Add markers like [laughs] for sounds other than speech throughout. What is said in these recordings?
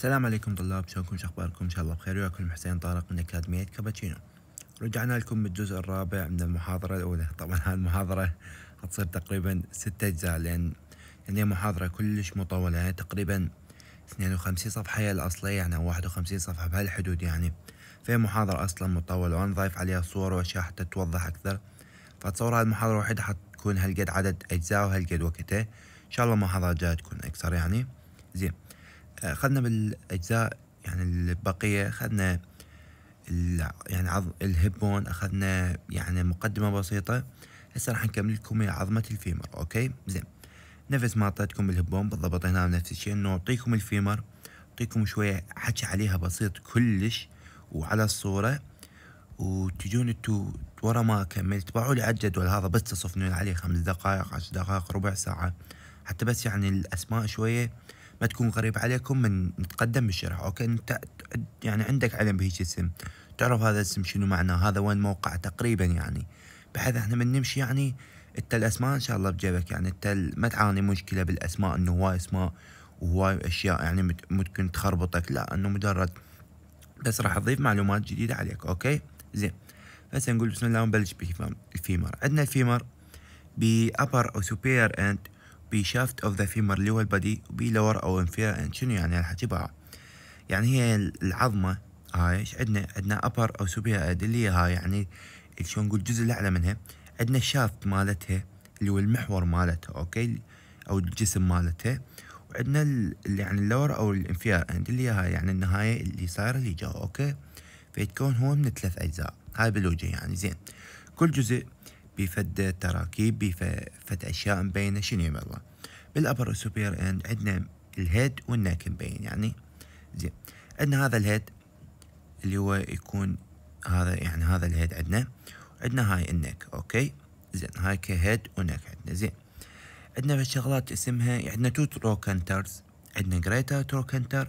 السلام عليكم طلاب شلونكم شو اخباركم ان شاء الله بخير وياكم حسين طارق من اكاديميه كابتشينو رجعنا لكم بالجزء الرابع من المحاضره الاولى طبعا هاي المحاضره حتصير تقريبا ستة اجزاء لان يعني محاضره كلش مطوله يعني تقريبا 52 صفحه هي الاصليه يعني 51 صفحه بهالحدود يعني فهي محاضره اصلا مطوله وانا ضايف عليها صور واشياء حتى توضح اكثر فاتصور هاي المحاضره الوحيده حتكون هالقد عدد اجزاء وهالقد وقته ان شاء الله المحاضره الجايه تكون اكثر يعني زين أخذنا آه، بالأجزاء يعني البقية أخذنا يعني عظ الهبون أخذنا يعني مقدمة بسيطة هسه راح نكمل لكم عظمة الفيمر أوكي زين نفس ما أعطيتكم الهبون بالضبط هنا نفس الشيء إنه أعطيكم الفيمر أعطيكم شوية حكي عليها بسيط كلش وعلى الصورة وتجون انتو ورا ما اكمل تبعوا لي الجدول هذا بس تصفنون عليه خمس دقائق عشر دقائق ربع ساعة حتى بس يعني الاسماء شوية ما تكون غريب عليكم من نتقدم بالشرح اوكي انت يعني عندك علم بهيج اسم تعرف هذا الاسم شنو معناه هذا وين موقع تقريبا يعني بحيث احنا من نمشي يعني انت الاسماء ان شاء الله بجيبك يعني انت ما تعاني مشكله بالاسماء انه هواي اسماء وهواي اشياء يعني ممكن تخربطك لا انه مجرد بس راح اضيف معلومات جديده عليك اوكي زين هسه نقول بسم الله ونبلش بالفيمر عندنا الفيمر بابر او سوبير اند بي شافت اوف ذا فيمر اللي هو البدي وبي لور او انفير يعني اند شنو يعني راح باع يعني هي العظمه هاي ايش عندنا عندنا ابر او سوبيا اد اللي هاي يعني شلون نقول الجزء الاعلى منها عندنا الشافت مالتها اللي هو المحور مالتها اوكي او الجسم مالتها وعندنا اللي يعني اللور او الانفير يعني اند اللي هي يعني النهايه اللي صايره اللي جوا اوكي فيتكون هو من ثلاث اجزاء هاي بالوجه يعني زين كل جزء بفد تراكيب بفد اشياء مبينه شنو يمر الله بالابر سوبر اند عندنا الهيد والناك مبين يعني زين عندنا هذا الهيد اللي هو يكون هذا يعني هذا الهيد عندنا عندنا هاي النك اوكي زين هاي كهيد ونك عندنا زين عندنا شغلات اسمها عندنا تو تروكنترز عندنا جريتا تروكنتر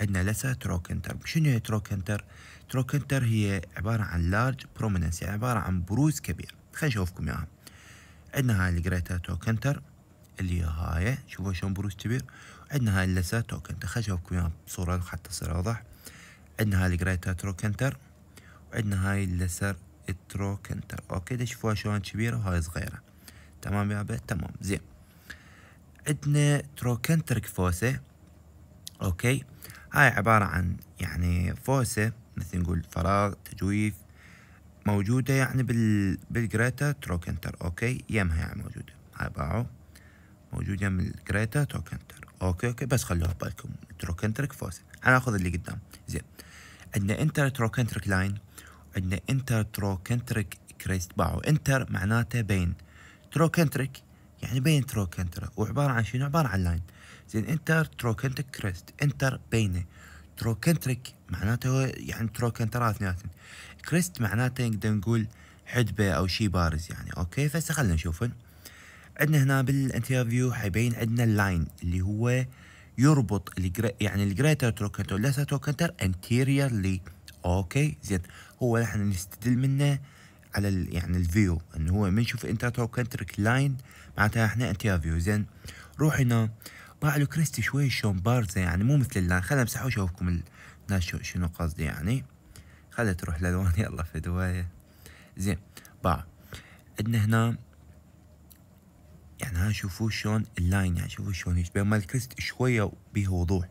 عندنا لسا تروكنتر شنو هي تروكنتر تروكنتر هي عبارة عن لارج بروميننس يعني عبارة عن بروز كبير خلينا نشوفكم اياها عندنا هاي الجريتا توكنتر اللي هاي شوفوا شلون بروج كبير عندنا هاي اللسا توكنتر خلينا نشوفكم اياها بصورة حتى تصير اوضح عندنا هاي الجريتا توكنتر وعندنا هاي اللسر التروكنتر اوكي شوفوها شلون كبيرة وهاي صغيرة تمام يابا تمام زين عندنا تروكنتر كفوسة اوكي هاي عبارة عن يعني فوسة مثل نقول فراغ تجويف موجودة يعني بال بالجريتا تروكنتر أوكي يمها يعني موجودة هاي باعوا موجودة يم الجريتا تروكنتر أوكي أوكي بس خلوها ببالكم تروكنترك فوسل هناخذ اللي قدام زين عندنا انتر تروكنترك لاين عندنا انتر تروكنترك كريست باعوا انتر معناته بين تروكنترك يعني بين تروكنترا وعبارة عن شنو عبارة عن لاين زين انتر تروكنترك كريست انتر بينه تروكنترك معناته هو يعني تروكنترا اثنيناتهم كريست معناته نقدر نقول حدبة أو شي بارز يعني أوكي فهسه خلنا نشوفه عندنا هنا بالانترفيو حيبين عندنا اللاين اللي هو يربط الجري يعني الجريتر تروكنتر لسه تروكنتر انتيريرلي اوكي زين هو نحن نستدل منه على ال يعني الفيو انه هو من نشوف انتر تروكنترك لاين معناتها احنا انترفيو زين روح هنا باع له كريستي شوي شلون بارزه يعني مو مثل اللاين خلنا امسحه واشوفكم الناس شنو قصدي يعني خلي تروح للوان [laughs] يلا فدواية زين باع عندنا هنا يعني ها شوفوا شلون اللاين يعني شوفوا شلون يشبه بينما الكريست شوية به وضوح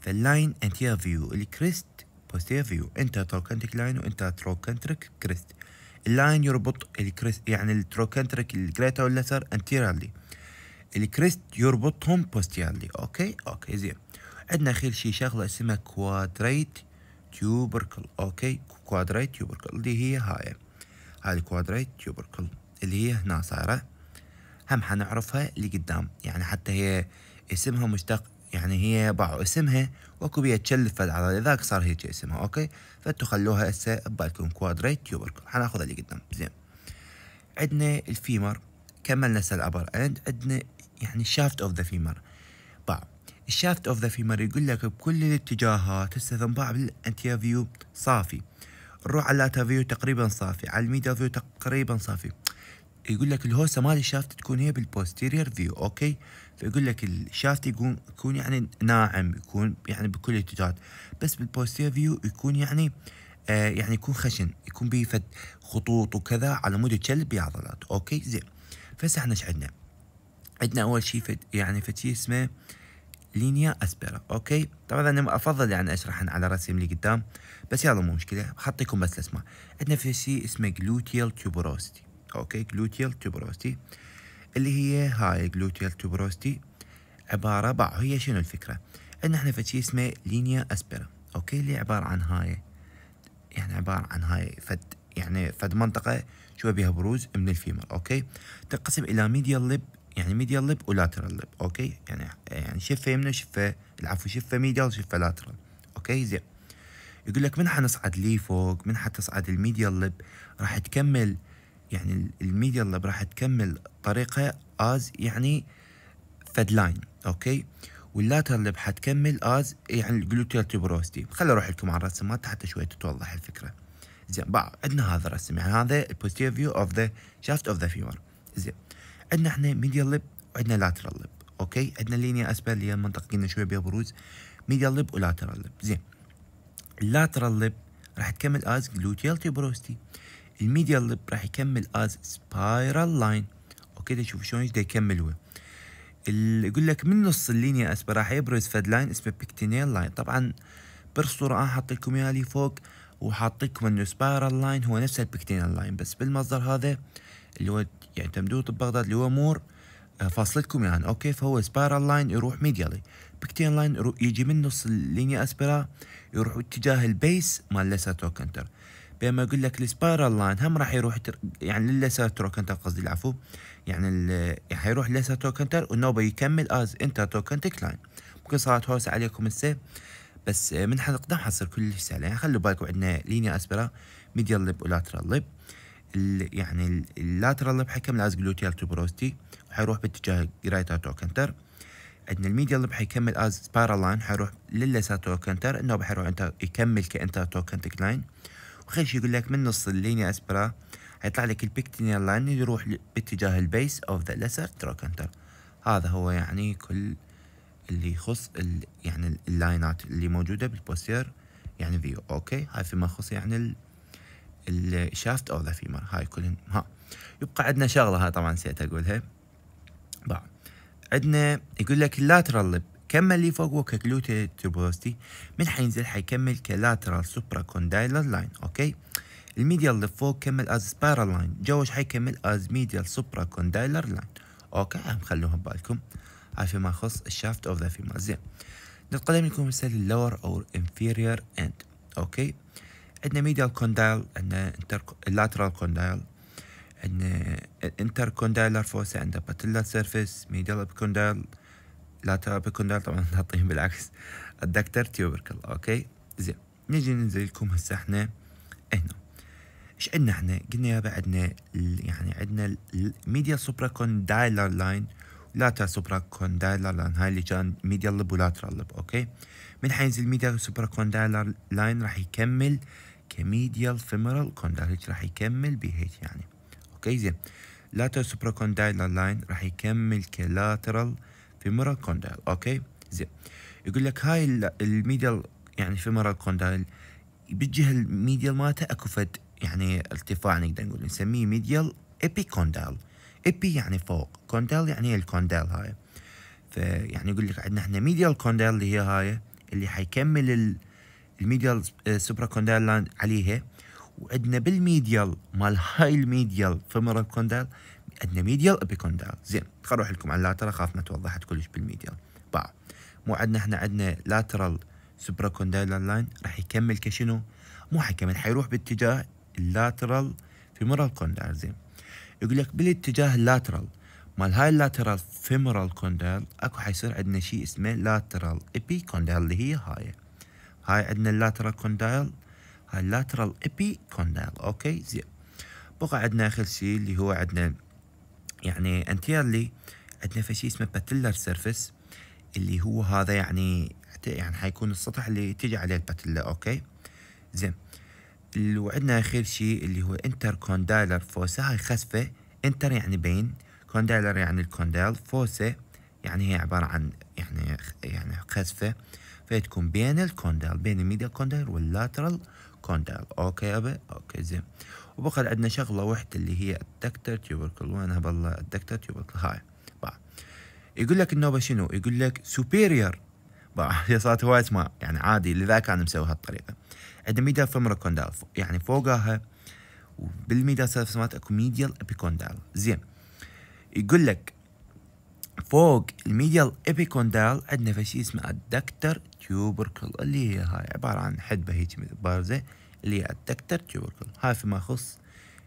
فاللاين انتير فيو الكريست بوستير فيو انت تروكنتك لاين وانت تروكنتك كريست اللاين يربط الكريست يعني التروكنتك الجريتر واللتر انتيرالي الكريست يربطهم بوستيرلي اوكي اوكي زين عندنا خير شي شغله اسمها كوادريت تيوبركل اوكي كوادريت تيوبركل اللي هي هاي هاي كوادريت تيوبركل اللي هي هنا صايره هم حنعرفها قدام يعني حتى هي اسمها مشتق يعني هي باعوا اسمها واكو بيها تشلف فد على ذاك صار هيك اسمها اوكي فانتو خلوها هسه ببالكم كوادريت تيوبركل حناخذها قدام زين عندنا الفيمر كملنا هسه الابر اند عندنا يعني شافت اوف ذا فيمر الشافت اوف ذا فيمر يقول لك بكل الاتجاهات هسه ذنباع فيو صافي نروح على فيو تقريبا صافي على الميديا فيو تقريبا صافي يقول لك الهوسه مال الشافت تكون هي بالبوستيرير فيو اوكي فيقول لك الشافت يكون يكون يعني ناعم يكون يعني بكل الاتجاهات بس بالبوستيرير فيو يكون يعني آه يعني يكون خشن يكون بيه فد خطوط وكذا على مود تشلب عضلات اوكي زين فهسه احنا ايش عندنا؟ عندنا اول شيء فد يعني فد شيء اسمه لينيا اسبيرا اوكي طبعا انا افضل يعني اشرح على الرسم اللي قدام بس يلا مو مشكله حطيكم بس الاسماء عندنا في شيء اسمه جلوتيال تيوبروستي اوكي جلوتيال تيوبروستي اللي هي هاي جلوتيال تيوبروستي عباره بع هي شنو الفكره ان احنا في شيء اسمه لينيا اسبيرا اوكي اللي عباره عن هاي يعني عباره عن هاي فد يعني فد منطقه شوي بيها بروز من الفيمر اوكي تنقسم الى ميديال ليب يعني ميديال ليب ولاترال ليب اوكي يعني يعني شفه يمنى شفه العفو شفه ميديال شفه لاترال اوكي زين يقول لك من حنصعد لي فوق من حتصعد الميديال ليب راح تكمل يعني الميديال ليب راح تكمل طريقها از يعني فد لاين اوكي واللاترال ليب حتكمل از يعني الجلوتيال تيبروستي خلي اروح لكم على الرسمات حتى شويه تتوضح الفكره زين عندنا هذا الرسم يعني هذا البوستير فيو اوف ذا شافت اوف ذا فيمر زين عندنا احنا ميديال ليب وعندنا لاترال ليب اوكي عندنا لينيا اسبر اللي هي المنطقه قلنا شويه بها بروز ميديال ليب ولاترال ليب زين اللاترال ليب راح تكمل از جلوتيال تيبروستي الميديال ليب راح يكمل از سبايرال لاين اوكي تشوف شلون ايش يكمل هو يقول لك من نص اللينيا اسبر راح يبرز فد لاين اسمه بيكتينيل لاين طبعا بالصوره انا حاط لكم اياها لي فوق وحاط لكم انه سبايرال لاين هو نفس البيكتينيل لاين بس بالمصدر هذا اللي هو يعني تمدوه طب بغداد اللي هو مور آه، فاصلتكم يعني اوكي فهو سبايرال لاين يروح ميديالي بكتين لاين يجي من نص اللينيا اسبرا يروح اتجاه البيس مال لساترو كنتر بينما اقول لك السبايرال لاين هم راح يروح يعني للساترو كنتر قصدي العفو يعني, يعني حيروح لساترو كنتر والنوبه يكمل از انتر توكنتك لاين ممكن صارت هوسه عليكم هسه بس آه، من حلقتنا حصير كلش سهله يعني خلوا بالكم عندنا لينيا اسبرا ميديال ليب ولاترال ليب يعني اللاترال بحكم از جلوتيال تبروستي وحيروح باتجاه جرايتا توكنتر عندنا الميديال اللي بحيكمل از سبارالاين حيروح لليسا توكنتر انه بحيروح انت يكمل كانتر توكنتك لاين وخير شي يقول لك من نص اللينيا اسبرا حيطلع لك البيكتينيال لاين اللي يروح باتجاه البيس اوف ذا ليسر توكنتر هذا هو يعني كل اللي يخص ال يعني اللاينات اللي موجوده بالبوستير يعني فيو اوكي هاي فيما يخص يعني الشافت او ذا فيمر هاي كلهم ها يبقى عندنا شغله هاي طبعا نسيت اقولها باع عندنا يقول لك اللاترال لب كمل لي فوق وكجلوتي توبوستي من حينزل حيكمل كلاترال سوبرا كوندايلر لاين اوكي الميديال اللي فوق كمل از سبايرال لاين جوش حيكمل از ميديال سوبرا كوندايلر لاين اوكي هم خلوها ببالكم هاي فيما يخص الشافت اوف ذا فيمر زين نتقدم لكم مثال اللور او انفيرير اند اوكي عندنا ميديال كوندايل عندنا لاترال كوندايل عندنا انتر كوندايلر فوسا عندنا باتيلا سيرفيس ميديال كوندايل لاترال كوندايل طبعا نعطيهم بالعكس الدكتر تيوبركل اوكي زين نجي ننزل لكم هسه احنا هنا ايش عندنا احنا قلنا يابا عندنا يعني عندنا الميديا سوبرا كوندايلر لاين لاترال سوبرا كوندايلر لاين هاي اللي كان ميديال لب ولاترال لب اوكي من حينزل الميديا سوبرا كوندايلر لاين راح يكمل كميديال فيمورال هيك راح يكمل بهيك يعني اوكي زين لاترال سوبرا كوندايل لاين راح يكمل كلاترال فيمورال كوندايل اوكي زين يقول لك هاي الميديال يعني فيمورال كوندايل بالجهه الميديال مالته اكو فد يعني ارتفاع نقدر نقول نسميه ميديال كوندايل ايبي يعني فوق كوندال يعني الكوندايل الكوندال هاي فيعني يقول لك عندنا احنا ميديال كوندال اللي هي هاي اللي حيكمل ال الميديال آه، سوبرا كوندال لاند عليها وعندنا بالميديال مال هاي الميديال فيمورال كوندال عندنا ميديال ابيكوندال زين خل اروح لكم على اللاترال خاف ما توضحت كلش بالميديال باع مو عندنا احنا عندنا لاترال سوبرا كوندال لاين راح يكمل كشنو مو حيكمل حيروح باتجاه اللاترال فيمورال كوندال زين يقول لك بالاتجاه اللاترال مال هاي اللاترال فيمورال كوندال اكو حيصير عندنا شيء اسمه لاترال ابي كوندال اللي هي هاي هاي عندنا اللاترال كوندايل هاي اللاترال ابي كوندايل اوكي زين بقى عندنا اخر شيء اللي هو عندنا يعني انتيرلي عندنا فشي اسمه باتيلر سيرفيس اللي هو هذا يعني يعني حيكون السطح اللي تجي عليه الباتيلا اوكي زين وعندنا اخر شيء اللي هو انتر كوندايلر فوسا هاي خسفه انتر يعني بين كوندايلر يعني الكوندايل فوسا يعني هي عباره عن يعني يعني خسفه فتكون بين الكوندال بين الميديا كوندال واللاترال كوندال اوكي ابي اوكي زين وبقى عندنا شغله واحده اللي هي الدكتر تيوبركل وين بالله الدكتر تيوبركل هاي با يقول لك النوبه شنو يقول لك سوبيريور هي صارت هواي اسماء يعني عادي لذا كان مسوي هالطريقه عندنا ميديا فمرا كوندال يعني فوقها وبالميديال سيرفس مالت اكو ميديال ابيكوندال زين يقول لك فوق الميديال ابيكوندال عندنا فشي اسمه الدكتر تيوبركل اللي هي هاي عبارة عن حدبة هيك بارزة اللي هي الدكتر تيوبركل هاي فيما يخص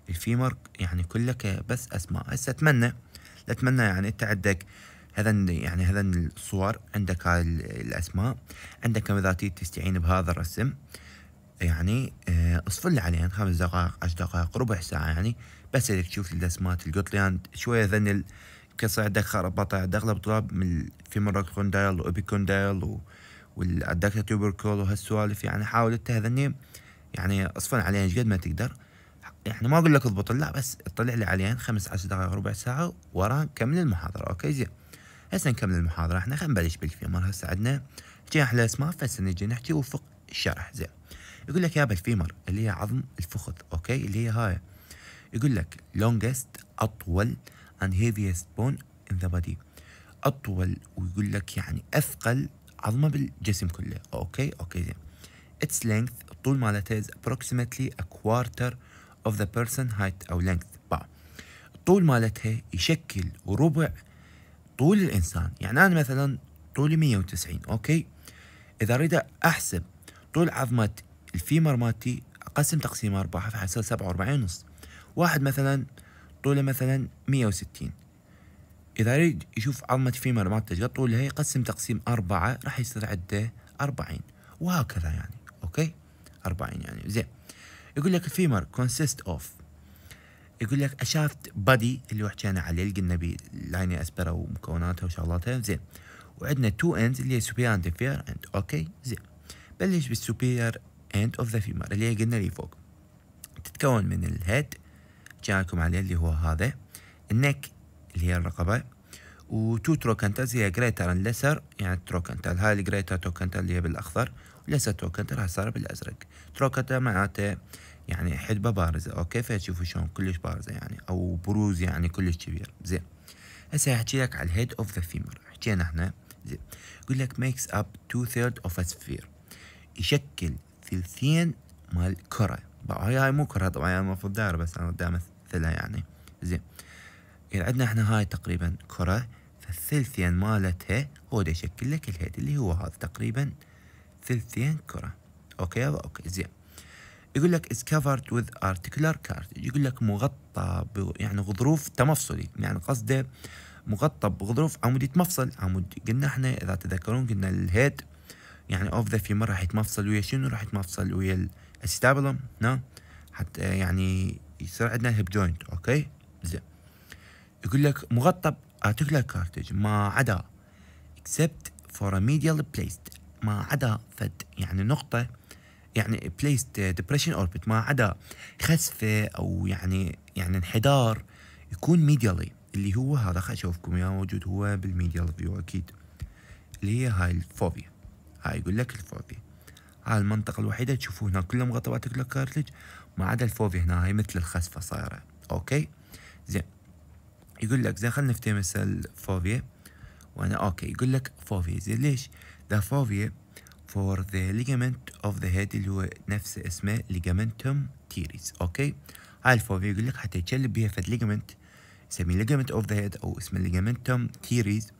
الفيمر يعني كلك بس اسماء هسه اتمنى اتمنى يعني انت عندك هذا يعني هذا الصور عندك هاي الاسماء عندك اذا تستعين بهذا الرسم يعني آه، اصفر لي عليهن خمس دقائق عشر دقائق ربع ساعة يعني بس إذا تشوف الأسمات القط شوية ذن الكسر عندك خربطة عندك اغلب طلاب من مرة كوندايل كوندايل و والدكتور تيوبركول وهالسوالف يعني حاول انت هذني يعني اصفن عليهن ايش قد ما تقدر يعني ما اقول لك اضبط لا بس اطلع لي عليهن خمس عشر دقائق ربع ساعه ورا كمل المحاضره اوكي زين هسه نكمل المحاضره احنا خلينا نبلش بالفيمر هسه عندنا جينا احلى اسماء فهسه نجي نحكي وفق الشرح زين يقول لك يا بالفيمر اللي هي عظم الفخذ اوكي اللي هي هاي يقول لك longest اطول and heaviest bone in the body اطول ويقول لك يعني اثقل عظمه بالجسم كله اوكي اوكي زين its length الطول مالتها is approximately a quarter of the person height او length با. الطول مالتها يشكل ربع طول الانسان يعني انا مثلا طولي 190 اوكي اذا اريد احسب طول عظمه الفيمر مالتي اقسم تقسيم أربعة فحصل 47 ونص واحد مثلا طوله مثلا 160 إذا أريد يشوف عظمة فيمر معلومات تشغيل طولها يقسم تقسيم أربعة راح يصير عنده أربعين وهكذا يعني أوكي أربعين يعني زين يقول لك الفيمر كونسيست أوف يقول لك أشافت بادي اللي حكينا عليه اللي قلنا بيه لايني أسبرا ومكوناتها وشغلاتها زين وعندنا تو اندز اللي هي سوبير اند فير اند اوكي زين بلش بالسوبير اند اوف ذا فيمر اللي هي قلنا لي فوق تتكون من الهيد جاكم عليه اللي هو هذا النك اللي هي الرقبة و تو تروكنتالز هي جريتر اند لسر يعني تروكنتال هاي الجريتر تروكنتل اللي هي بالأخضر ولسر تروكنتل هاي صار بالأزرق تروكنتال معناته يعني حدبة بارزة أوكي فتشوفوا شلون كلش بارزة يعني أو بروز يعني كلش كبير زين هسه أحكي لك على الهيد أوف ذا فيمر حكينا احنا زين يقول لك ميكس أب تو ثيرد أوف سفير يشكل ثلثين مال كرة هاي مو كرة طبعا يعني المفروض دائرة بس أنا قدام مثلها يعني زين يعني عندنا احنا هاي تقريبا كرة فالثلثين مالتها هو دا يشكل لك الهيد اللي هو هذا تقريبا ثلثين كرة اوكي اوكي زين يقول لك is covered with articular cartilage يقول لك مغطى يعني غضروف تمفصلي يعني قصده مغطى بغضروف عمودية مفصل عمود قلنا احنا اذا تذكرون قلنا الهيد يعني اوف ذا فيمر راح يتمفصل ويا شنو راح يتمفصل ويا الاستابلم نعم حتى يعني يصير عندنا هيب جوينت اوكي زين يقول لك مغطى ارتكولار كارتج ما عدا except for a medial placed ما عدا فد يعني نقطة يعني placed depression orbit ما عدا خسفة أو يعني يعني انحدار يكون ميديالي اللي هو هذا خل اشوفكم اياه موجود هو بالميديال فيو اكيد اللي هي هاي الفوبيا هاي يقول لك الفوبيا هاي المنطقة الوحيدة تشوفوا هنا كلها مغطى بارتكولار كارتج ما عدا الفوبيا هنا هاي مثل الخسفة صايرة اوكي يقول لك خلينا نفتي مثل فوفيا وانا اوكي يقول لك فوفيا زين ليش ذا فوفيا for the ligament of the head اللي هو نفس اسمه ligamentum تيريز اوكي هاي الفوفيا يقول لك يتشلب بيها فد ligament يسميه ligament of the head او اسمه ligamentum تيريز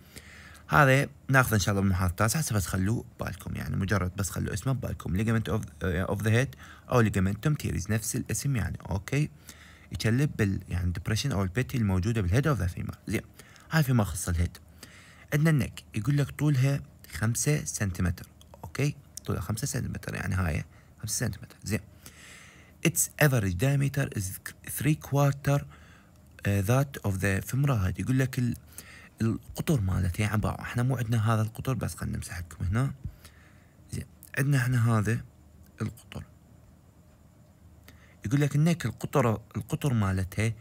هذا ناخذ ان شاء الله بالمحاضره التاسعه هسه بس خلوه ببالكم يعني مجرد بس خلوه اسمه ببالكم ليجمنت اوف اوف ذا هيد او ليجمنتوم تيريز نفس الاسم يعني اوكي يكلب بال يعني الدبريشن او البيتي الموجوده بالهيد اوف ذا فيمر زين هاي فيما يخص الهيد عندنا النك يقول لك طولها خمسة سنتيمتر اوكي طولها خمسة سنتيمتر يعني هاي خمسة سنتيمتر زين its average diameter is 3 quarter uh, that of the femoride يقول لك ال... القطر مالته يعني احنا مو عندنا هذا القطر بس خلينا نمسح لكم هنا زين عندنا احنا هذا القطر يقول لك انك القطر القطر مالتها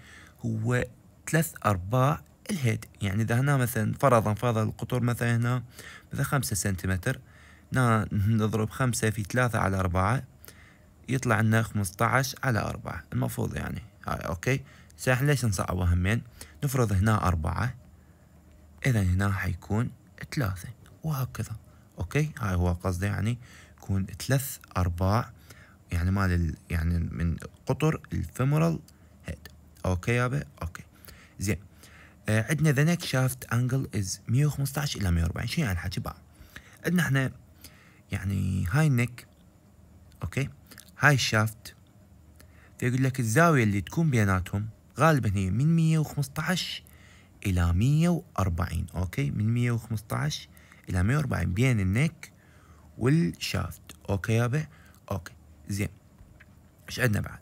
هو ثلاث ارباع الهيد يعني اذا هنا مثلا فرضا فرضا القطر مثلا هنا مثلا خمسة سنتيمتر [laughs] نضرب خمسة في ثلاثة على أربعة يطلع لنا خمسطعش على أربعة المفروض يعني هاي آه، أوكي احنا ليش نصعبها همين نفرض هنا أربعة إذا هنا حيكون ثلاثة وهكذا أوكي هاي هو قصدي يعني يكون ثلاث أرباع يعني مال يعني من قطر الفيمورال هيد اوكي يابا اوكي زين آه عندنا ذا نيك شافت انجل از 115 الى 140 شنو يعني الحكي بعض عندنا احنا يعني هاي النك اوكي هاي الشافت فيقول لك الزاوية اللي تكون بيناتهم غالبا هي من 115 إلى 140 أوكي من 115 إلى 140 بين النك والشافت أوكي يابا أوكي زين ايش عندنا بعد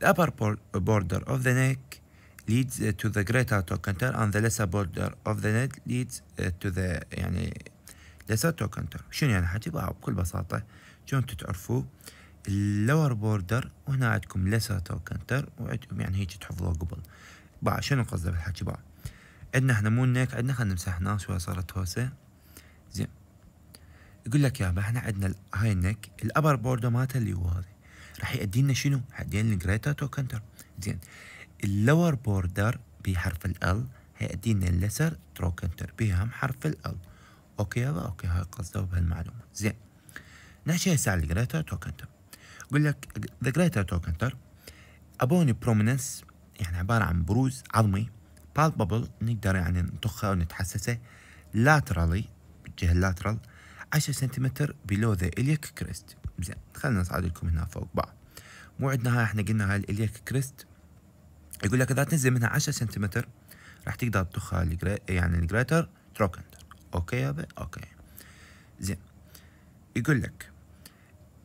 The upper border of the neck leads uh, to the greater trochanter and the lesser border of the neck leads uh, to the يعني lesser trochanter شنو يعني حكي بكل بساطة شلون تعرفوه اللور بوردر وهنا عندكم لسا توكنتر وعندكم يعني هيك تحفظوها قبل بعد شنو قصده بالحكي بعد؟ عندنا احنا مو النيك عندنا خلينا نمسح هنا شوية صارت هوسة يقول لك ما احنا عندنا هاي النك الابر بوردو مالته اللي هو هذا راح يؤدي لنا شنو؟ هيأدي لنا جريتر تو كنتر زين اللور بوردر بحرف ال هيؤدي لنا اللسر ترو كنتر بهم حرف ال اوكي هذا اوكي هاي قصده بهالمعلومه زين نحكي هسه على الجريتر تو كنتر يقول لك ذا جريتر تو كنتر ابوني بروميننس يعني عباره عن بروز عظمي بالبابل نقدر يعني نطخه ونتحسسه لاترالي بالجهه اللاترال 10 سنتيمتر بلو ذا اليك كريست زين خلينا نصعد لكم هنا فوق بعض مو عندنا هاي احنا قلنا هاي الاليك كريست يقول لك اذا تنزل منها 10 سنتيمتر راح تقدر تطخها يعني الجريتر تروكندر اوكي يابا اوكي زين يقول لك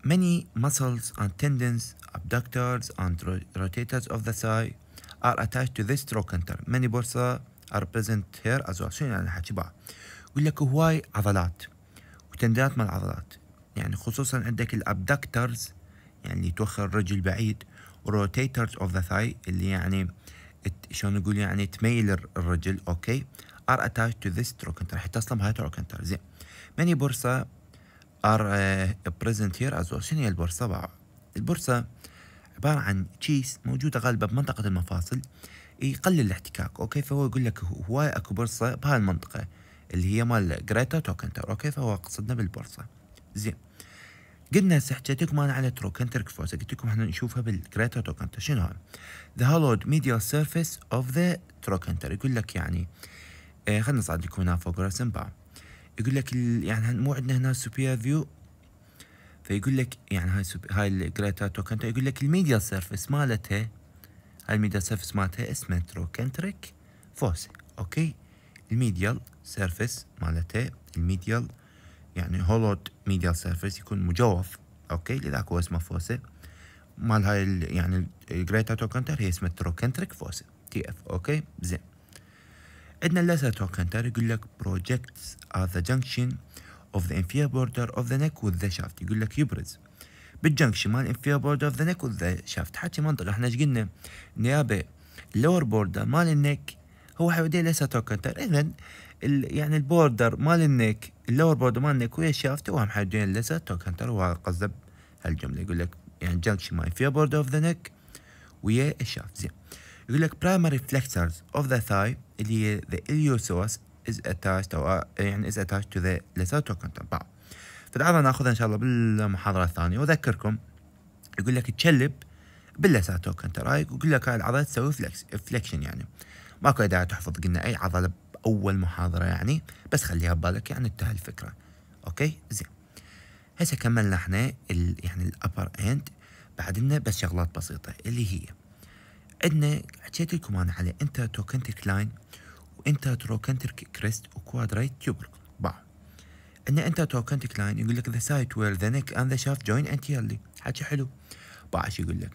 many muscles and tendons abductors and rotators of the thigh are attached to this trochanter many bursa are present here as well شنو يعني الحكي بعض يقول لك هواي عضلات وتندات من العضلات يعني خصوصا عندك الابدكترز يعني اللي توخر الرجل بعيد وروتيترز اوف ذا ثاي اللي يعني شلون نقول يعني تميل الرجل اوكي ار اتاش تو ذيس تروكنتر راح تصلم هاي تروكنتر زين ماني بورصه ار بريزنت هير از شنو هي البورصه البورصه عباره عن تشيس موجوده غالبا بمنطقه المفاصل يقلل الاحتكاك اوكي فهو يقول لك هواي اكو بورصه بهاي المنطقه اللي هي مال جريتا توكنتر اوكي فهو قصدنا بالبورصه زين قلنا حكيت انا على تروكنتر اكسبوزر قلت لكم احنا نشوفها بالجريتا توكنتر شنو هاي ذا هولود ميديا سيرفيس اوف ذا تروكنتر يقول لك يعني آه خلينا نصعد لكم هنا فوق راس باع يقول لك يعني مو عندنا هنا سوبيا فيو فيقول لك يعني هاي سوبي هاي الجريتا توكنتر يقول لك الميديا سيرفيس مالتها هاي الميديا سيرفيس مالتها اسمها تروكنتريك فوس اوكي الميديال سيرفيس مالته الميديال يعني هولود ميديال سيرفيس يكون مجوف اوكي لذاك هو اسمه فوسه مال هاي يعني الجريت اتوكنتر هي اسمها تروكنتريك فوسه تي اف اوكي زين عندنا اللاسر توكنتر يقول لك بروجيكتس are the junction of the inferior border of the neck with the shaft يقول لك يبرز بالجنكشن مال انفير بوردر اوف ذا نيك ذا شافت حكي منطق احنا ايش قلنا نيابه اللور بوردر مال النك هو حيوديه ليس كنتر اذا يعني البوردر مال النيك اللور بوردر مال النيك ويا الشافته وهم حيوديه ليس كنتر وهذا قصده هالجمله يقول لك يعني جنكشن ماين فيها بورد اوف ذا نيك ويا الشافت زين يقول لك primary flexors of the thigh اللي هي the iliopsoas is attached أو يعني is تو ذا ليس lesotho بعض فتعالوا ناخذها إن شاء الله بالمحاضرة الثانية وأذكركم يقول لك تشلب باللساتو كنتر هاي يقول لك هاي العضلة تسوي فليكس فليكشن يعني ماكو داعي تحفظ قلنا اي عضله باول محاضره يعني بس خليها ببالك يعني انتهى الفكره اوكي زين هسه كملنا احنا الـ يعني الابر اند بعد لنا بس شغلات بسيطه اللي هي عندنا حكيت لكم انا على انترتوكنتريك لاين وانترتوكنتريك كريست وكوادريت تيوبر ان انت انترتوكنتريك لاين يقول لك ذا سايت وير ذا نيك اند ذا شاف جوين انتيرلي حكي حلو باش يقول لك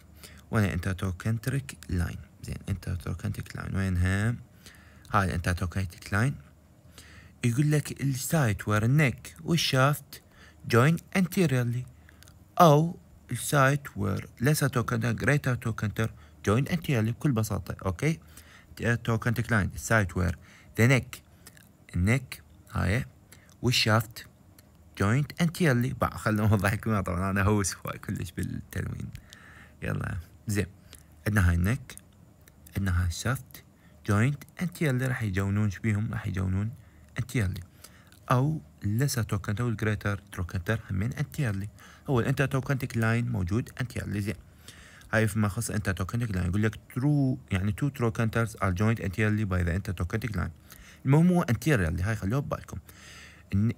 وانا توكنتريك لاين زين انتر توكنتك لاين وينها هاي الانتر توكنتك لاين يقول لك السايت وير النك والشافت جوين anteriorly او السايت وير ليس توكنتر جريتر توكنتر جوين انتيريرلي بكل بساطة اوكي توكنتك لاين السايت وير ذا نك النك هاي والشافت جوينت انتيرلي بقى خلنا اوضح طبعا انا هوس كلش بالتلوين يلا زين عندنا هاي النك عندنا هاي سوفت جوينت انتيلي راح يجونون شبيهم راح يجونون انتيلي او لسا توكنتر او الجريتر تروكنتر همين انتيرلي هو الانتر توكنتك لاين موجود انتيرلي زين هاي فيما يخص انتر توكنتك لاين يقول لك ترو يعني تو تروكنترز ار جوينت انتيرلي باي ذا انتر توكنتك لاين المهم هو انتيرلي هاي خلوها ببالكم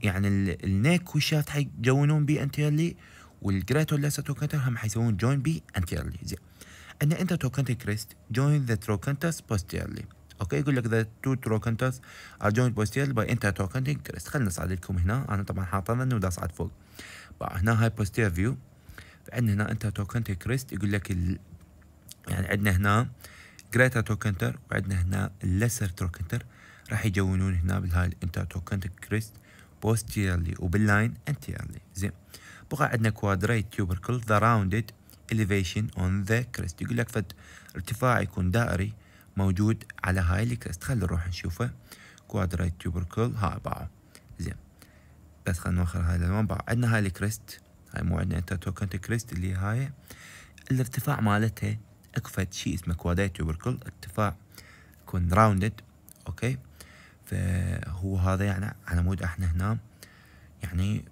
يعني النيك والشافت حيجونون بي انتيرلي والجريتر لسا توكنتر هم حيسوون جوين بي انتيرلي زين ان انت تروكنتي كريست جوين ذا trochanter بوستيرلي اوكي يقول لك ذا تو تروكنترز ار جوين بوستيرلي باي انتر تروكنتي كريست خلينا نصعد لكم هنا انا طبعا حاطه ظني ودا اصعد فوق هنا هاي بوستير فيو فعندنا هنا انتر تروكنتي كريست يقول لك ال... يعني عندنا هنا جريتر تروكنتر وعندنا هنا لسر تروكنتر راح يجونون هنا بالهاي الانتر تروكنتي كريست بوستيرلي وباللاين انتيرلي زين بقى عندنا كوادريت تيوبركل ذا راوندد elevation on the crest يقول لك فد ارتفاع يكون دائري موجود على هاي الكريست خلينا نروح نشوفه كوادرات توبركل ها باع زين بس خلينا نوخر هاي الالوان باعه عندنا هاي الكريست هاي مو عندنا انت توكنت كريست اللي هاي الارتفاع مالتها اكفد شيء اسمه كوادرات توبركل ارتفاع يكون راوندد اوكي فهو هذا يعني على مود احنا هنا يعني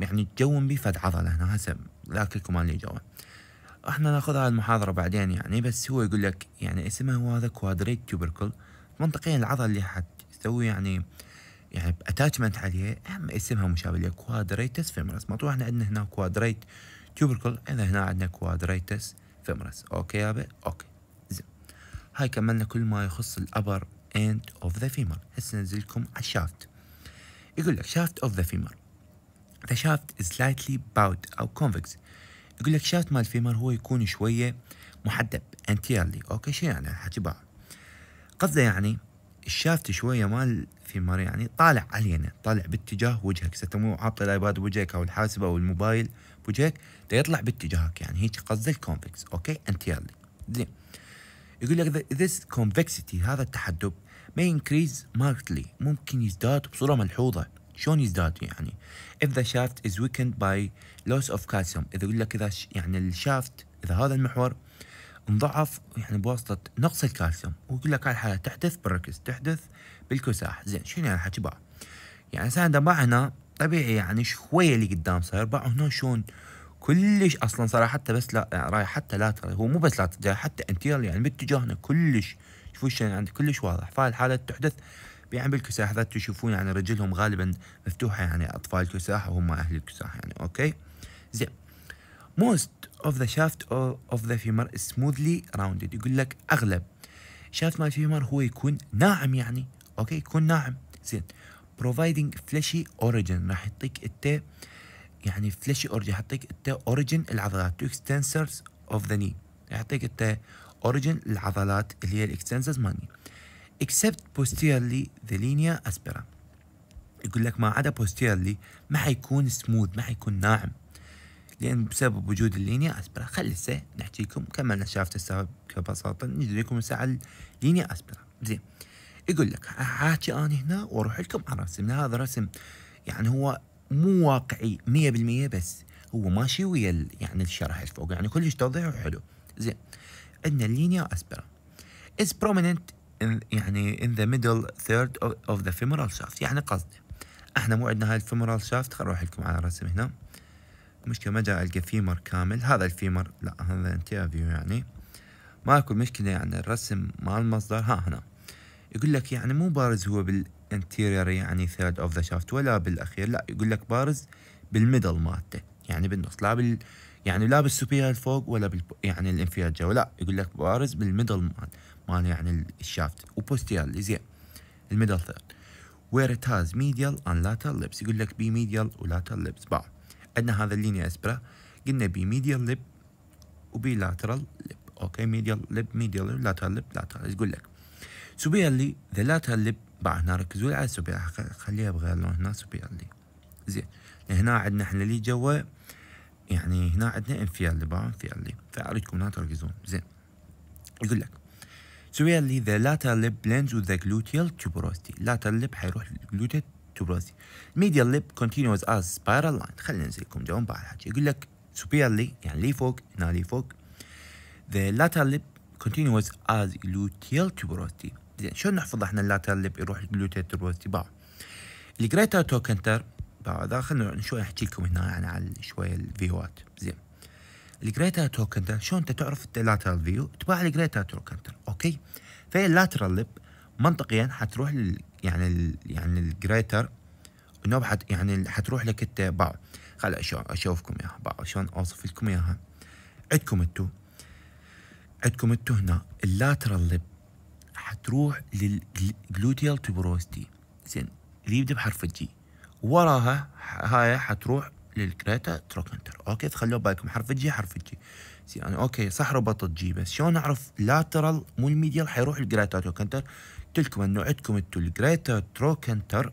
يعني تجون بيه فد عضله هنا هسه ذاك الكمان اللي جوا احنا ناخذها المحاضرة بعدين يعني بس هو يقول لك يعني اسمها هو هذا كوادريت تيوبركل منطقيا العضلة اللي حتسوي يعني يعني اتاتشمنت عليه اسمها مشابه له كوادريتس فيمرس مطروح احنا عندنا هنا كوادريت تيوبركل اذا هنا عندنا كوادريتس فيمرس اوكي يابا اوكي زين هاي كملنا كل ما يخص الابر اند اوف ذا فيمر هسه لكم على الشافت يقول لك شافت اوف ذا فيمر The shaft سلايتلي slightly bowed أو convex يقول لك شافت مال فيمر هو يكون شوية محدب انتيرلي أوكي شو يعني الحكي بعض قصده يعني الشافت شوية مال فيمر يعني طالع علينا طالع باتجاه وجهك مو عابط الايباد بوجهك أو الحاسب أو الموبايل بوجهك يطلع باتجاهك يعني هيك قصده الكونفكس أوكي انتيرلي زين يقول لك ذيس كونفكسيتي هذا التحدب ما increase markedly ممكن يزداد بصورة ملحوظة شلون يزداد يعني if the shaft is weakened by loss of calcium اذا يقول لك اذا يعني الشافت اذا هذا المحور انضعف يعني بواسطة نقص الكالسيوم ويقول لك الحالة تحدث بالركز تحدث بالكساح زين شنو يعني الحكي باع يعني سنة باع هنا طبيعي يعني شوية اللي قدام صاير باع هنا شلون كلش اصلا صار حتى بس لا يعني رايح حتى لا ترى هو مو بس لا حتى انتير يعني باتجاهنا كلش شوف الشيء يعني عندي كلش واضح الحاله تحدث بيعمل كساح هذا تشوفون يعني رجلهم غالبا مفتوحه يعني اطفال كساح وهم اهل الكساح يعني اوكي زين most of the shaft of the femur is smoothly rounded يقول لك اغلب شافت مال الفيمر هو يكون ناعم يعني اوكي يكون ناعم زين providing fleshy origin راح يعطيك انت يعني fleshy origin يعطيك انت origin العضلات to extensors of the knee يعطيك انت origin العضلات اللي هي الاكستنسرز مال knee except posteriorly the linea aspera يقول لك ما عدا posteriorly ما حيكون smooth ما حيكون ناعم لأن بسبب وجود اللينيا أسبرا خلصه نحكي لكم كملنا شافت السبب ببساطة نجي لكم الساعة اللينيا أسبرا زين يقول لك حاكي أنا هنا وأروح لكم على رسم هذا رسم يعني هو مو واقعي 100% بس هو ماشي ويا يعني الشرح الفوق يعني كلش توضيح وحلو زين عندنا اللينيا أسبرا از prominent in, يعني in the middle third of the femoral shaft يعني قصدي احنا مو عندنا هاي الفيمورال شافت خل اروح لكم على الرسم هنا المشكلة ما جاء القى فيمر كامل هذا الفيمر لا هذا فيو يعني ماكو مشكلة يعني الرسم مع المصدر ها هنا يقول لك يعني مو بارز هو بالانتيرير يعني ثيرد اوف ذا شافت ولا بالاخير لا يقول لك بارز بالميدل مالته يعني بالنص لا بال يعني لا بالسوبيريال فوق ولا بال يعني الانفيرال جو لا يقول لك بارز بالميدل مالته مال يعني الشافت وبوستيرال زين الميدل ثيرد وير ات هاز ميديال اند لاتر ليبس يقول لك بي ميديال ولاتر ليبس باع عندنا هذا اللينيا اسبرا قلنا بي ميديال لب وبي لاترال لب اوكي ميديال لب ميديال لب لاترال لب لاترال يقول لك سوبيرلي ذا لاترال لب باع هنا ركزوا على سوبيرلي خليها بغير لون هنا سوبيرلي زين هنا عندنا احنا اللي جوا يعني هنا عندنا انفيرلي باع انفيرلي فاريدكم لا تركزون زين يقول لك سويا اللي ذا لاتال ليب لينز وذا جلوتيال تيوبروستي لاتال ليب حيروح للجلوتيال تيوبروستي ميديال ليب كونتينوز از سبايرال لاين خلينا ننزلكم جوهم بعد الحاجة يقول لك superiorly يعني لي فوق هنا لي فوق the lateral lip continuous as gluteal tuberosity زين شلون نحفظ احنا اللاترال ليب يروح الجلوتيال tuberosity باع الجريتر توكنتر باع هذا خلينا شوي احكي لكم هنا يعني على شويه الفيوات زين الجريتر توركنتر شلون انت تعرف اللاترال فيو تباع الجريتر توركنتر اوكي فهي اللاترال ليب منطقيا حتروح لل يعني ال يعني الجريتر انه حت يعني حتروح لك انت باع خل اشوفكم اياها باع شلون اوصف لكم اياها عندكم انتو عندكم انتو هنا اللاترال ليب حتروح للجلوتيال تبروستي زين اللي يبدا بحرف الجي وراها هاي حتروح للكريتا تروكنتر انتر اوكي تخلوا بالكم حرف الجي حرف الجي زين يعني اوكي صح ربط الجي بس شلون نعرف لاترال مو الميديال حيروح الجريتا تروكنتر قلت لكم انه عندكم انتو الجريتا تروكنتر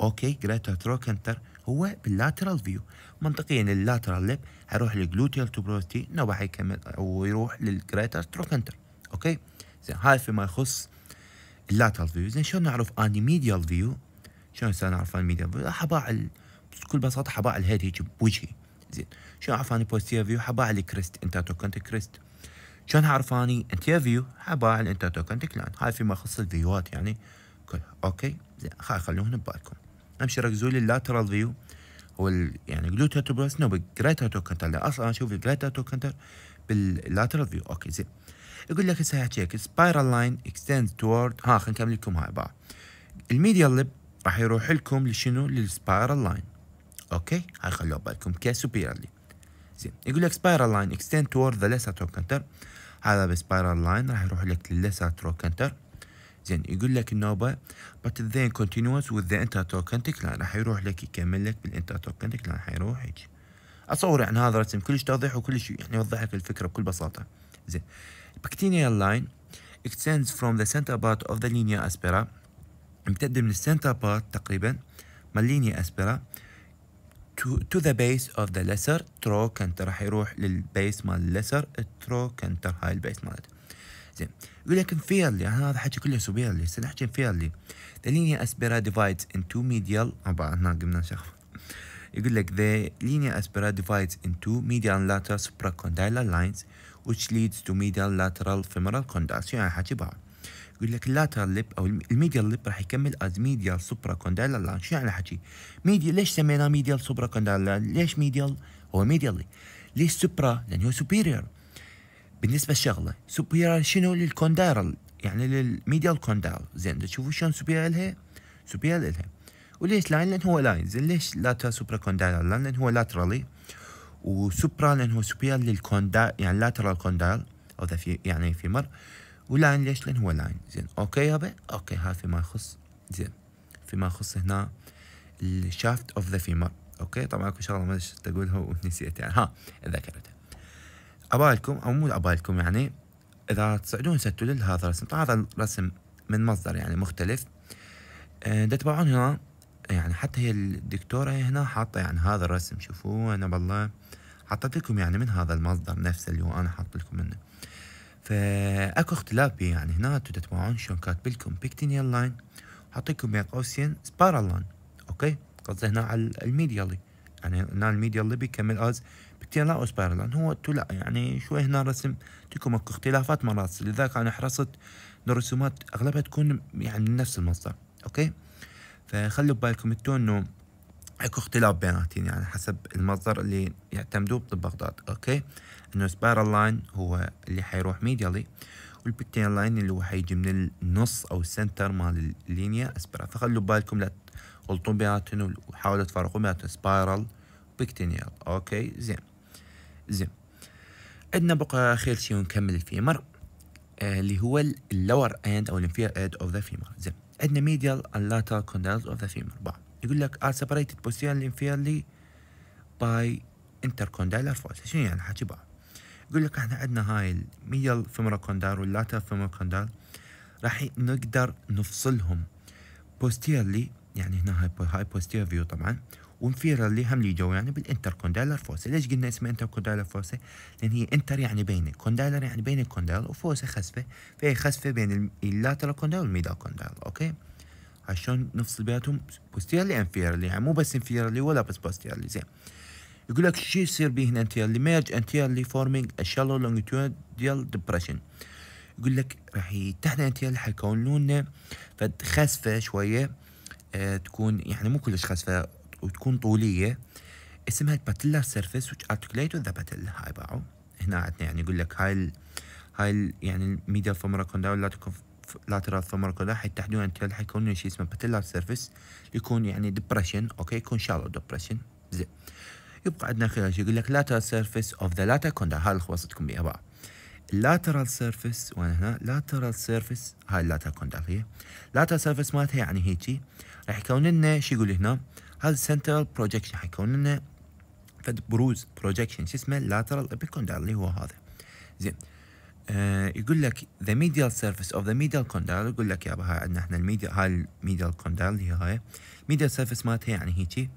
اوكي جريتا تروكنتر هو باللاترال فيو منطقيا اللاترال ليب حيروح للجلوتيال توبروستي نوبه حيكمل ويروح للجريتا تروكنتر اوكي زين هاي فيما يخص اللاترال فيو زين شلون نعرف اني ميديال فيو شلون نعرف اني ميديال فيو راح اضع بكل بساطه حباع الهيد هيك بوجهي زين شلون عرفاني بوست فيو حباع الكريست تو كنت كريست شلون عرفاني انترفيو حباع تو كنت كلان هاي فيما يخص الفيوات يعني كلها اوكي زين خلي خلوهن ببالكم امشي ركزوا لي اللاترال فيو هو يعني تو تبرس نو بالجريتا توكنتر اصلا اشوف الجريتا توكنتر باللاترال فيو اوكي زين يقول لك هسه هيك سبايرال لاين اكستند توورد ها خلينا نكمل لكم هاي بعد الميديا ليب راح يروح لكم لشنو للسبايرال لاين اوكي هاي خلوها بالكم كسوبيرالي زين يقول لك سبايرال لاين اكستند تور ذا ليسر تروكنتر هذا بسبايرال لاين راح يروح لك للليسر تروكنتر زين يقول لك النوبة but then continuous with the تروكنتك line راح يروح لك يكمل لك بالانترتروكنتك لاين حيروح هيك اتصور يعني هذا رسم كلش توضيح وكلش يعني يوضح لك الفكرة بكل بساطة زين البكتينيال لاين extends from the center part of the linea aspera امتد من السنتر بارت تقريبا مال linea aspera to, to the base of the lesser trochanter راح يروح للبيس مال lesser trochanter هاي البيس مالته زين يقول لك فيرلي انا هذا حكي كله سوبيرلي هسه نحكي فيرلي The linear aspera divides into medial طبعا هنا قمنا نشخف يقول لك the linear aspera divides into medial and lateral supracondylar lines which leads to medial lateral femoral condyles يعني حكي بعض يقول لك اللاترال ليب او الميديال ليب راح يكمل از ميديال سوبرا كوندايلا لان شو يعني حكي؟ ميديال ليش سميناه ميديال سوبرا كوندايلا؟ ليش ميديال؟ هو ميديال ليش سوبرا؟ لانه هو سوبيريور بالنسبه لشغله سوبيريور شنو للكوندايرال يعني للميديال كوندايل زين تشوفوا شلون سوبيريور لها؟ سوبيريور لها وليش لاين؟ لان هو لاين زين ليش لاترال سوبرا كوندايلا؟ لان هو لاترالي وسوبرا لان هو سوبيريور للكوندايل يعني لاترال كوندايل او ذا في يعني فيمر ولاين ليش لان هو لاين زين اوكي يابا اوكي هاي فيما يخص زين فيما يخص هنا الشافت اوف ذا فيمر اوكي طبعا اكو شغله ما تقولها ونسيت يعني ها ذكرتها عبالكم او مو عبالكم يعني اذا تصعدون ستوا هذا الرسم طبعا هذا الرسم من مصدر يعني مختلف أه تبعون هنا يعني حتى هي الدكتورة هنا حاطة يعني هذا الرسم شوفوه أنا بالله حطيت لكم يعني من هذا المصدر نفسه اللي هو أنا حاط لكم منه فاكو اختلاف بي يعني هنا انتم تتبعون شلون كاتب لكم بيكتينيال لاين لكم بين قوسين سبارال لاين اوكي قصدي هنا على الميديالي يعني هنا الميديالي بيكمل از بيكتينيال لاين او سبارال لاين هو تو لا يعني شوي هنا رسم تكون اكو اختلافات مرات لذلك انا حرصت الرسومات اغلبها تكون يعني من نفس المصدر اوكي فخلوا ببالكم انتم انه اكو اختلاف بيناتين يعني حسب المصدر اللي يعتمدوه ببغداد اوكي انه سبارال لاين هو اللي حيروح ميديالي والبيكتين لاين اللي هو حيجي من النص او السنتر مال اللينيا اسبرا فخلوا بالكم لا تغلطون بيناتهم وحاولوا تفرقوا بيناتهم سبايرال بيكتينيال اوكي زين زين عندنا بقى اخير شيء ونكمل الفيمر آه، اللي هو اللور اند او الانفير اند اوف ذا فيمر زين عندنا ميديال اند لاتال اوف ذا فيمر بعض يقول لك ار سبريتد بوستيرلي انفيرلي باي انتر كوندايلر فورس شنو يعني حكي بعض يقول لك احنا عندنا هاي الميل فيموروكوندال واللاتر فيموروكوندال راح نقدر نفصلهم بوستيرلي يعني هنا هاي بوستير فيو طبعا وانفيرالي هم اللي جو يعني بالانتركوندايلر فوسا ليش قلنا اسمها انتركوندايلر فوسا لان هي انتر يعني بين كوندايلر يعني بين الكوندايل وفوسا خسفه فهي خسفه بين اللاتر كوندايل والميدال كوندايل اوكي عشان نفصل بيناتهم بوستيرلي انفيرلي يعني مو بس انفيرلي ولا بس بوستيرلي زين يقول لك شو يصير به هنا انتير ميرج انتير اللي فورمينج الشالو لونجتيوديال ديبرشن يقول لك راح يتحدى انتير اللي حيكون لنا فد خسفه شويه آه تكون يعني مو كلش خسفه وتكون طوليه اسمها الباتيلار سيرفيس ويتش articulated the patella هاي باو هنا عندنا يعني يقول لك هاي ال هاي ال يعني الميديا فمرا كوندا لاترال فمرا كوندا حيتحدون انت راح يكون شيء اسمه باتيلار سيرفيس يكون يعني ديبرشن اوكي يكون شالو ديبرشن زين يبقى عندنا خلال شيء يقول لك lateral surface of the latter conda هاي اللي خلصتكم بيها بقى lateral surface وانا هنا lateral surface هاي اللاتر كوندال هي lateral surface مالتها يعني هيجي راح يكون لنا شو يقول هنا هذا central projection راح يكون لنا فد بروز projection شو اسمه lateral epicondyle اللي هو هذا زين آه يقول لك the medial surface of the medial condyle يقول لك يابا هاي عندنا احنا الميديال هاي الميديال condyle اللي هي هاي medial surface مالتها يعني هيجي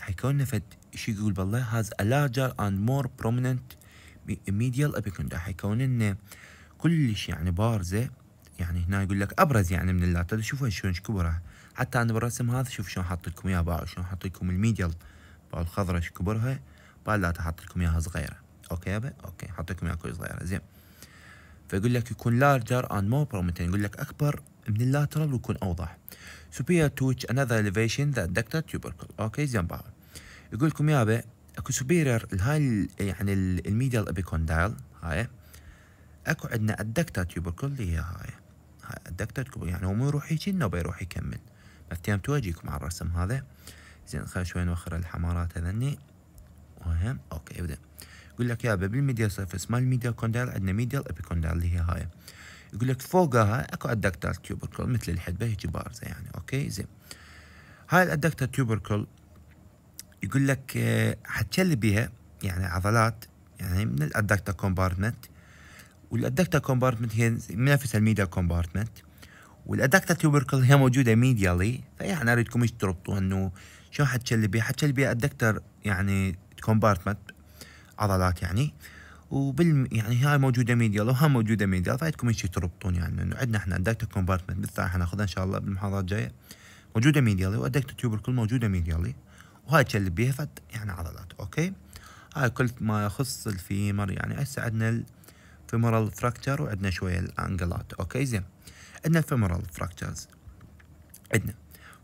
حيكون لنا فد شو يقول بالله has a larger and more prominent medial epicondyle حيكون انه كلش يعني بارزه يعني هنا يقول لك ابرز يعني من اللاتر شوفوا شلون كبرها حتى انا بالرسم هذا شوف شلون حاط لكم اياها باعوا شلون حاط لكم الميديال باعوا الخضراء ايش كبرها باللاتر حاط لكم اياها صغيره اوكي يابا اوكي حاط لكم اياها كل صغيره زين فيقول لك يكون لارجر اند مور بروميتين يقول لك اكبر من اللاترال ويكون اوضح superior to which another elevation that ductal tubercle اوكي زين باعوا يقول لكم يابا اكو سوبيرير هاي يعني الميديال ابيكوندايل هاي اكو عندنا الدكتا تيوبركل هي هاي هاي الدكتا يعني هو مو يروح هيجي انه بيروح يكمل مفتيام توجيكم على الرسم هذا زين خلينا شوي نوخر الحمارات هذني وهم اوكي ابدا يقول لك يابا بالميديال سيرفس مال الميديال كوندايل عندنا ميديال ابيكوندايل اللي هي هاي يقول لك فوقها اكو الدكتا تيوبركل مثل الحدبه هيجي بارزه يعني اوكي زين هاي الادكتر تيوبركل يقول لك آه، حتشل بها يعني عضلات يعني من الادكتا كومبارتمنت والادكتا كومبارتمنت هي منافسه الميديا كومبارتمنت والادكتا توبركل هي موجوده ميديالي فيعني اريدكم تربطوا انه شو حتشل بها حتشل بها ادكتر يعني كومبارتمنت عضلات يعني وبال يعني هاي موجوده ميديال وها موجوده ميديال فايتكم ايش تربطون يعني انه عندنا احنا ادكتا كومبارتمنت بالساعه حناخذها ان شاء الله بالمحاضرات الجايه موجوده ميديالي وادكتا توبركل موجوده ميديالي وهاي اللي بيها فد يعني عضلات اوكي هاي كل ما يخص الفيمر يعني هسه عندنا الفيمورال فراكتشر وعندنا شويه الانجلات اوكي زين عندنا الفيمورال فراكتشرز عندنا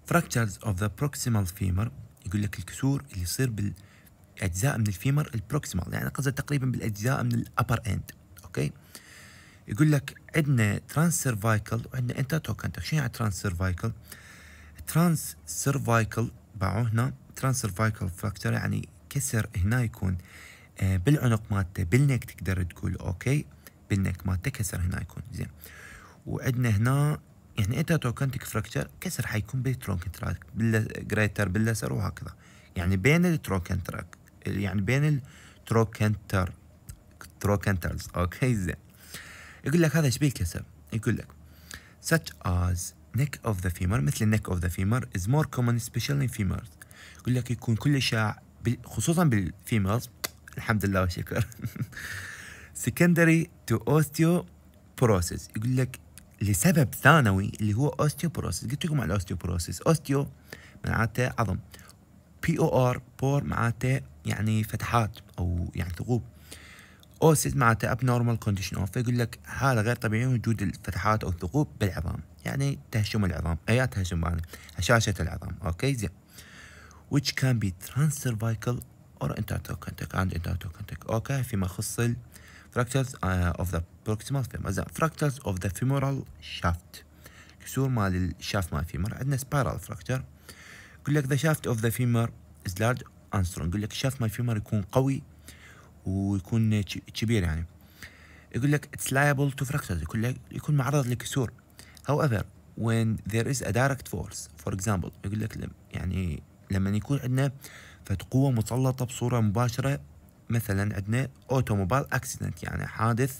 فراكتشرز اوف ذا بروكسيمال فيمر يقول لك الكسور اللي يصير بالاجزاء من الفيمر البروكسيمال يعني قصده تقريبا بالاجزاء من الابر اند اوكي يقول لك عندنا ترانس سيرفايكل وعندنا انتر توكنتك شنو يعني ترانس سيرفايكل ترانس سيرفايكل باعوه هنا ترانسرفايكال فراكتشر يعني كسر هنا يكون آه، بالعنق مالته بالنك تقدر تقول اوكي بالنك مالته كسر هنا يكون زين وعندنا هنا يعني انت توكنتك فراكتشر كسر حيكون تراك بالجريتر باللسر وهكذا يعني بين التروكنتراك يعني بين التروكنتر تروكنترز اوكي زين يقول لك هذا بيه الكسر يقول لك such as neck of the femur مثل neck of the femur is more common especially in femurs يقول لك يكون كل شاع خصوصا بالفيميلز الحمد لله والشكر سكندري تو اوستيو بروسيس يقول لك لسبب ثانوي اللي هو بروسيس قلت لكم على بروسيس اوستيو معناته عظم بي او ار بور معناته يعني فتحات او يعني ثقوب اوسيس معناته اب نورمال كونديشن اوف فيقول لك حاله غير طبيعيه وجود الفتحات او الثقوب بالعظام يعني تهشم العظام اي تهشم هشاشه يعني، العظام اوكي زين which can be transcervical or intertrochanteric and intertrochanteric okay فيما يخص ال fractures of the proximal femur fractures of the femoral shaft كسور مال الشاف مال الفيمر عندنا spiral fracture يقول لك the shaft of the femur is large and strong يقول لك الشاف مال الفيمر يكون قوي ويكون كبير يعني يقول لك it's liable to fractures يقول لك يكون معرض لكسور however when there is a direct force for example يقول لك يعني لما يكون عندنا فد قوة مسلطة بصورة مباشرة مثلا عندنا اوتوموبايل اكسيدنت يعني حادث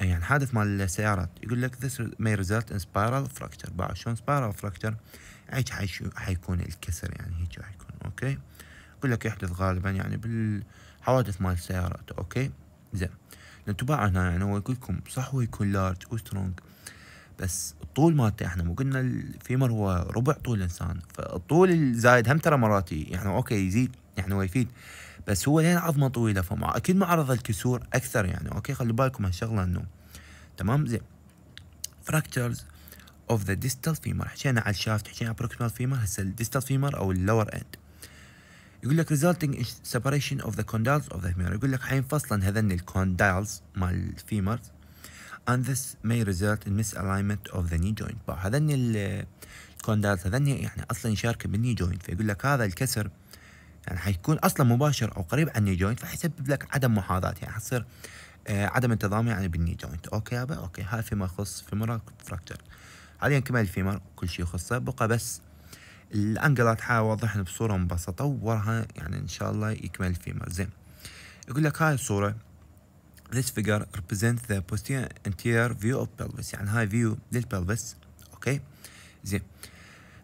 يعني حادث مال السيارات يقول لك this may result in spiral fracture بعد شلون spiral fracture هيك حيكون الكسر يعني هيك حيكون اوكي يقول لك يحدث غالبا يعني بالحوادث مال السيارات اوكي زين تباع هنا يعني هو يقول لكم صح هو يكون لارج وسترونج بس الطول مالته احنا مو قلنا الفيمر هو ربع طول الانسان فالطول الزايد هم ترى مرات يعني اوكي يزيد يعني هو يفيد بس هو لين عظمه طويله فما اكيد معرض الكسور اكثر يعني اوكي خلوا بالكم هالشغله انه تمام زين فراكتشرز اوف ذا ديستال فيمر حكينا على الشافت حكينا على بروكسيمال فيمر هسه الديستال فيمر او اللور اند يقول لك resulting separation of the condyles of the femur يقول لك حينفصلن هذن الكوندايلز مال الفيمرز and this may result in misalignment of the knee joint فهذني الكوندات هذني يعني اصلا يشارك بالني جوينت فيقول لك هذا الكسر يعني حيكون اصلا مباشر او قريب عن الني جوينت فحيسبب لك عدم محاذاة يعني حتصير آه عدم انتظام يعني بالني جوينت اوكي يابا اوكي هاي فيما يخص فيمورال فراكتشر حاليا كمل الفيمر كل شيء يخصه بقى بس الانجلات حاول واضح بصوره مبسطه وراها يعني ان شاء الله يكمل الفيمر زين يقول لك هاي الصوره This figure represents the posterior anterior view of pelvis يعني هاي view للبلفس اوكي زين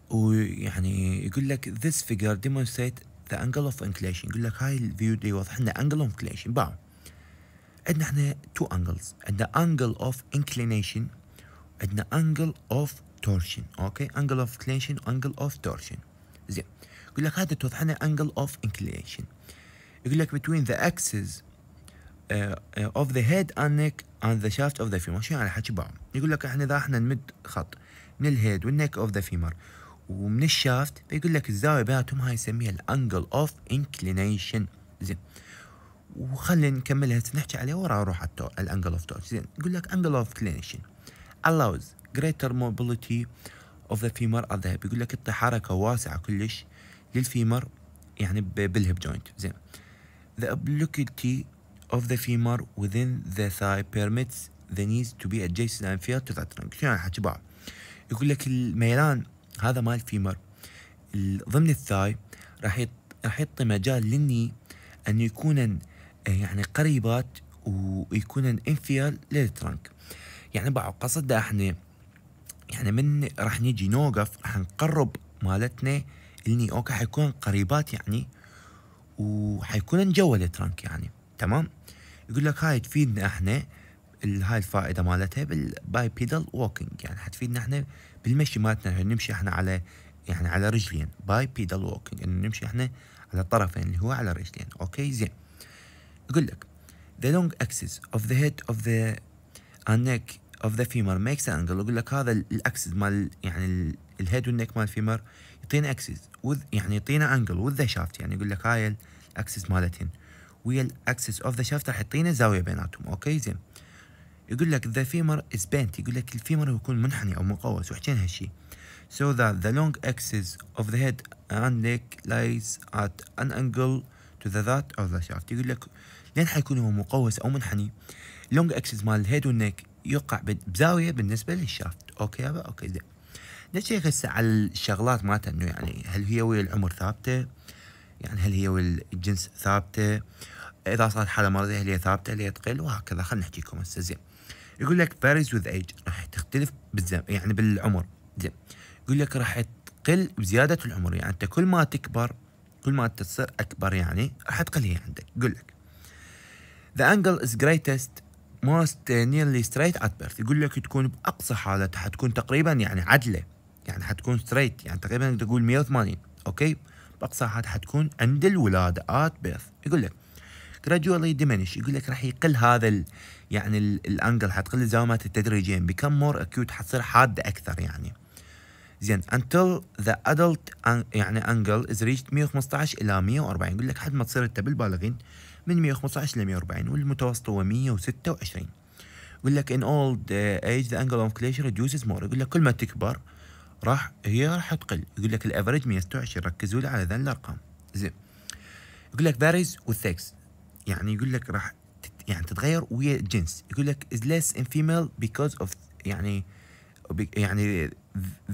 ويعني يقول لك this figure demonstrates the angle of inclination يقول لك هاي الفيو دي واضح لنا angle of inclination باو عندنا احنا two angles عندنا angle of inclination عندنا angle of torsion اوكي angle of inclination angle of torsion زين يقول لك هذا توضح لنا angle of inclination يقول لك between the axes اوف ذا هيد اند نيك اند ذا شافت اوف ذا فيمر شو يعني حكي بعض يقول لك احنا اذا احنا نمد خط من الهيد والنيك اوف ذا فيمر ومن الشافت فيقول لك الزاويه بيناتهم هاي نسميها الانجل اوف انكلينيشن زين نكمل نكملها نحكي عليه ورا اروح على الانجل اوف تورش زين يقول لك انجل اوف انكلينيشن allows greater mobility of the femur at the hip يقول لك تعطي حركه واسعه كلش للفيمر يعني بالهب جوينت زين the obliquity of the femur within the thigh permits the knees to be adjacent and fail to the trunk نعم، شنو يعني حكي بعض يقول لك الميلان هذا مال الفيمر ضمن الثاي راح راح يعطي مجال للني ان يكون آه، يعني قريبات ويكون انفيال للترنك يعني بعض قصده احنا يعني من راح نجي نوقف راح نقرب مالتنا الني اوكي حيكون قريبات يعني وحيكون جوا الترنك يعني تمام يقول لك هاي تفيدنا احنا هاي الفائده مالتها بالباي بيدال ووكينج يعني حتفيدنا احنا بالمشي مالتنا يعني نمشي احنا على يعني على رجلين باي بيدال ووكينج انه نمشي احنا على الطرفين اللي هو على رجلين اوكي زين يقول لك the long axis of the head of the and neck of the femur makes an angle يقول لك هذا الاكسس مال يعني الهيد والنك مال الفيمر يعطينا اكسس يعني يعطينا انجل وذ شافت يعني يقول لك هاي الاكسس مالتهن ويا الاكسس اوف ذا شافت راح يعطينا زاويه بيناتهم اوكي زين يقول لك ذا فيمر از بنت يقول لك الفيمر هو يكون منحني او مقوس وحكينا هالشي so that the long axis of the head and neck lies at an angle to the that of the shaft يقول لك لين حيكون هو مقوس او منحني long axis مال الهيد والنيك يقع بزاويه بالنسبه للشافت اوكي يابا اوكي زين نشيك هسه على الشغلات مالته انه يعني هل هي ويا العمر ثابته يعني هل هي ويا الجنس ثابته اذا صارت حاله مرضيه هل هي ثابته هل هي تقل وهكذا خلينا نحكيكم هسه زين يقول لك فاريز وذ ايج راح تختلف بالزمن يعني بالعمر زين يقول لك راح تقل بزياده العمر يعني انت كل ما تكبر كل ما تصير اكبر يعني راح تقل هي عندك يقول لك the angle is greatest most nearly straight at birth يقول لك تكون باقصى حالتها حتكون تقريبا يعني عدله يعني حتكون ستريت يعني تقريبا تقول 180 اوكي باقصى حالتها حتكون عند الولاده at birth يقول لك جراديولي ديمنش يقول لك راح يقل هذا الـ يعني الانجل حتقل الزوامات التدريجيا بكم مور اكيوت حتصير حاده اكثر يعني زين until the adult يعني angle is reached 115 الى 140 يقول لك حد ما تصير انت بالبالغين من 115 الى 140 والمتوسط هو 126 يقول لك in old age the angle of glacier reduces more يقول لك كل ما تكبر راح هي راح تقل يقول لك الافرج 126 ركزوا لي على ذا الارقام زين يقول لك varies with sex يعني يقول لك راح تت يعني تتغير ويا الجنس يقول لك is less in female because of يعني يعني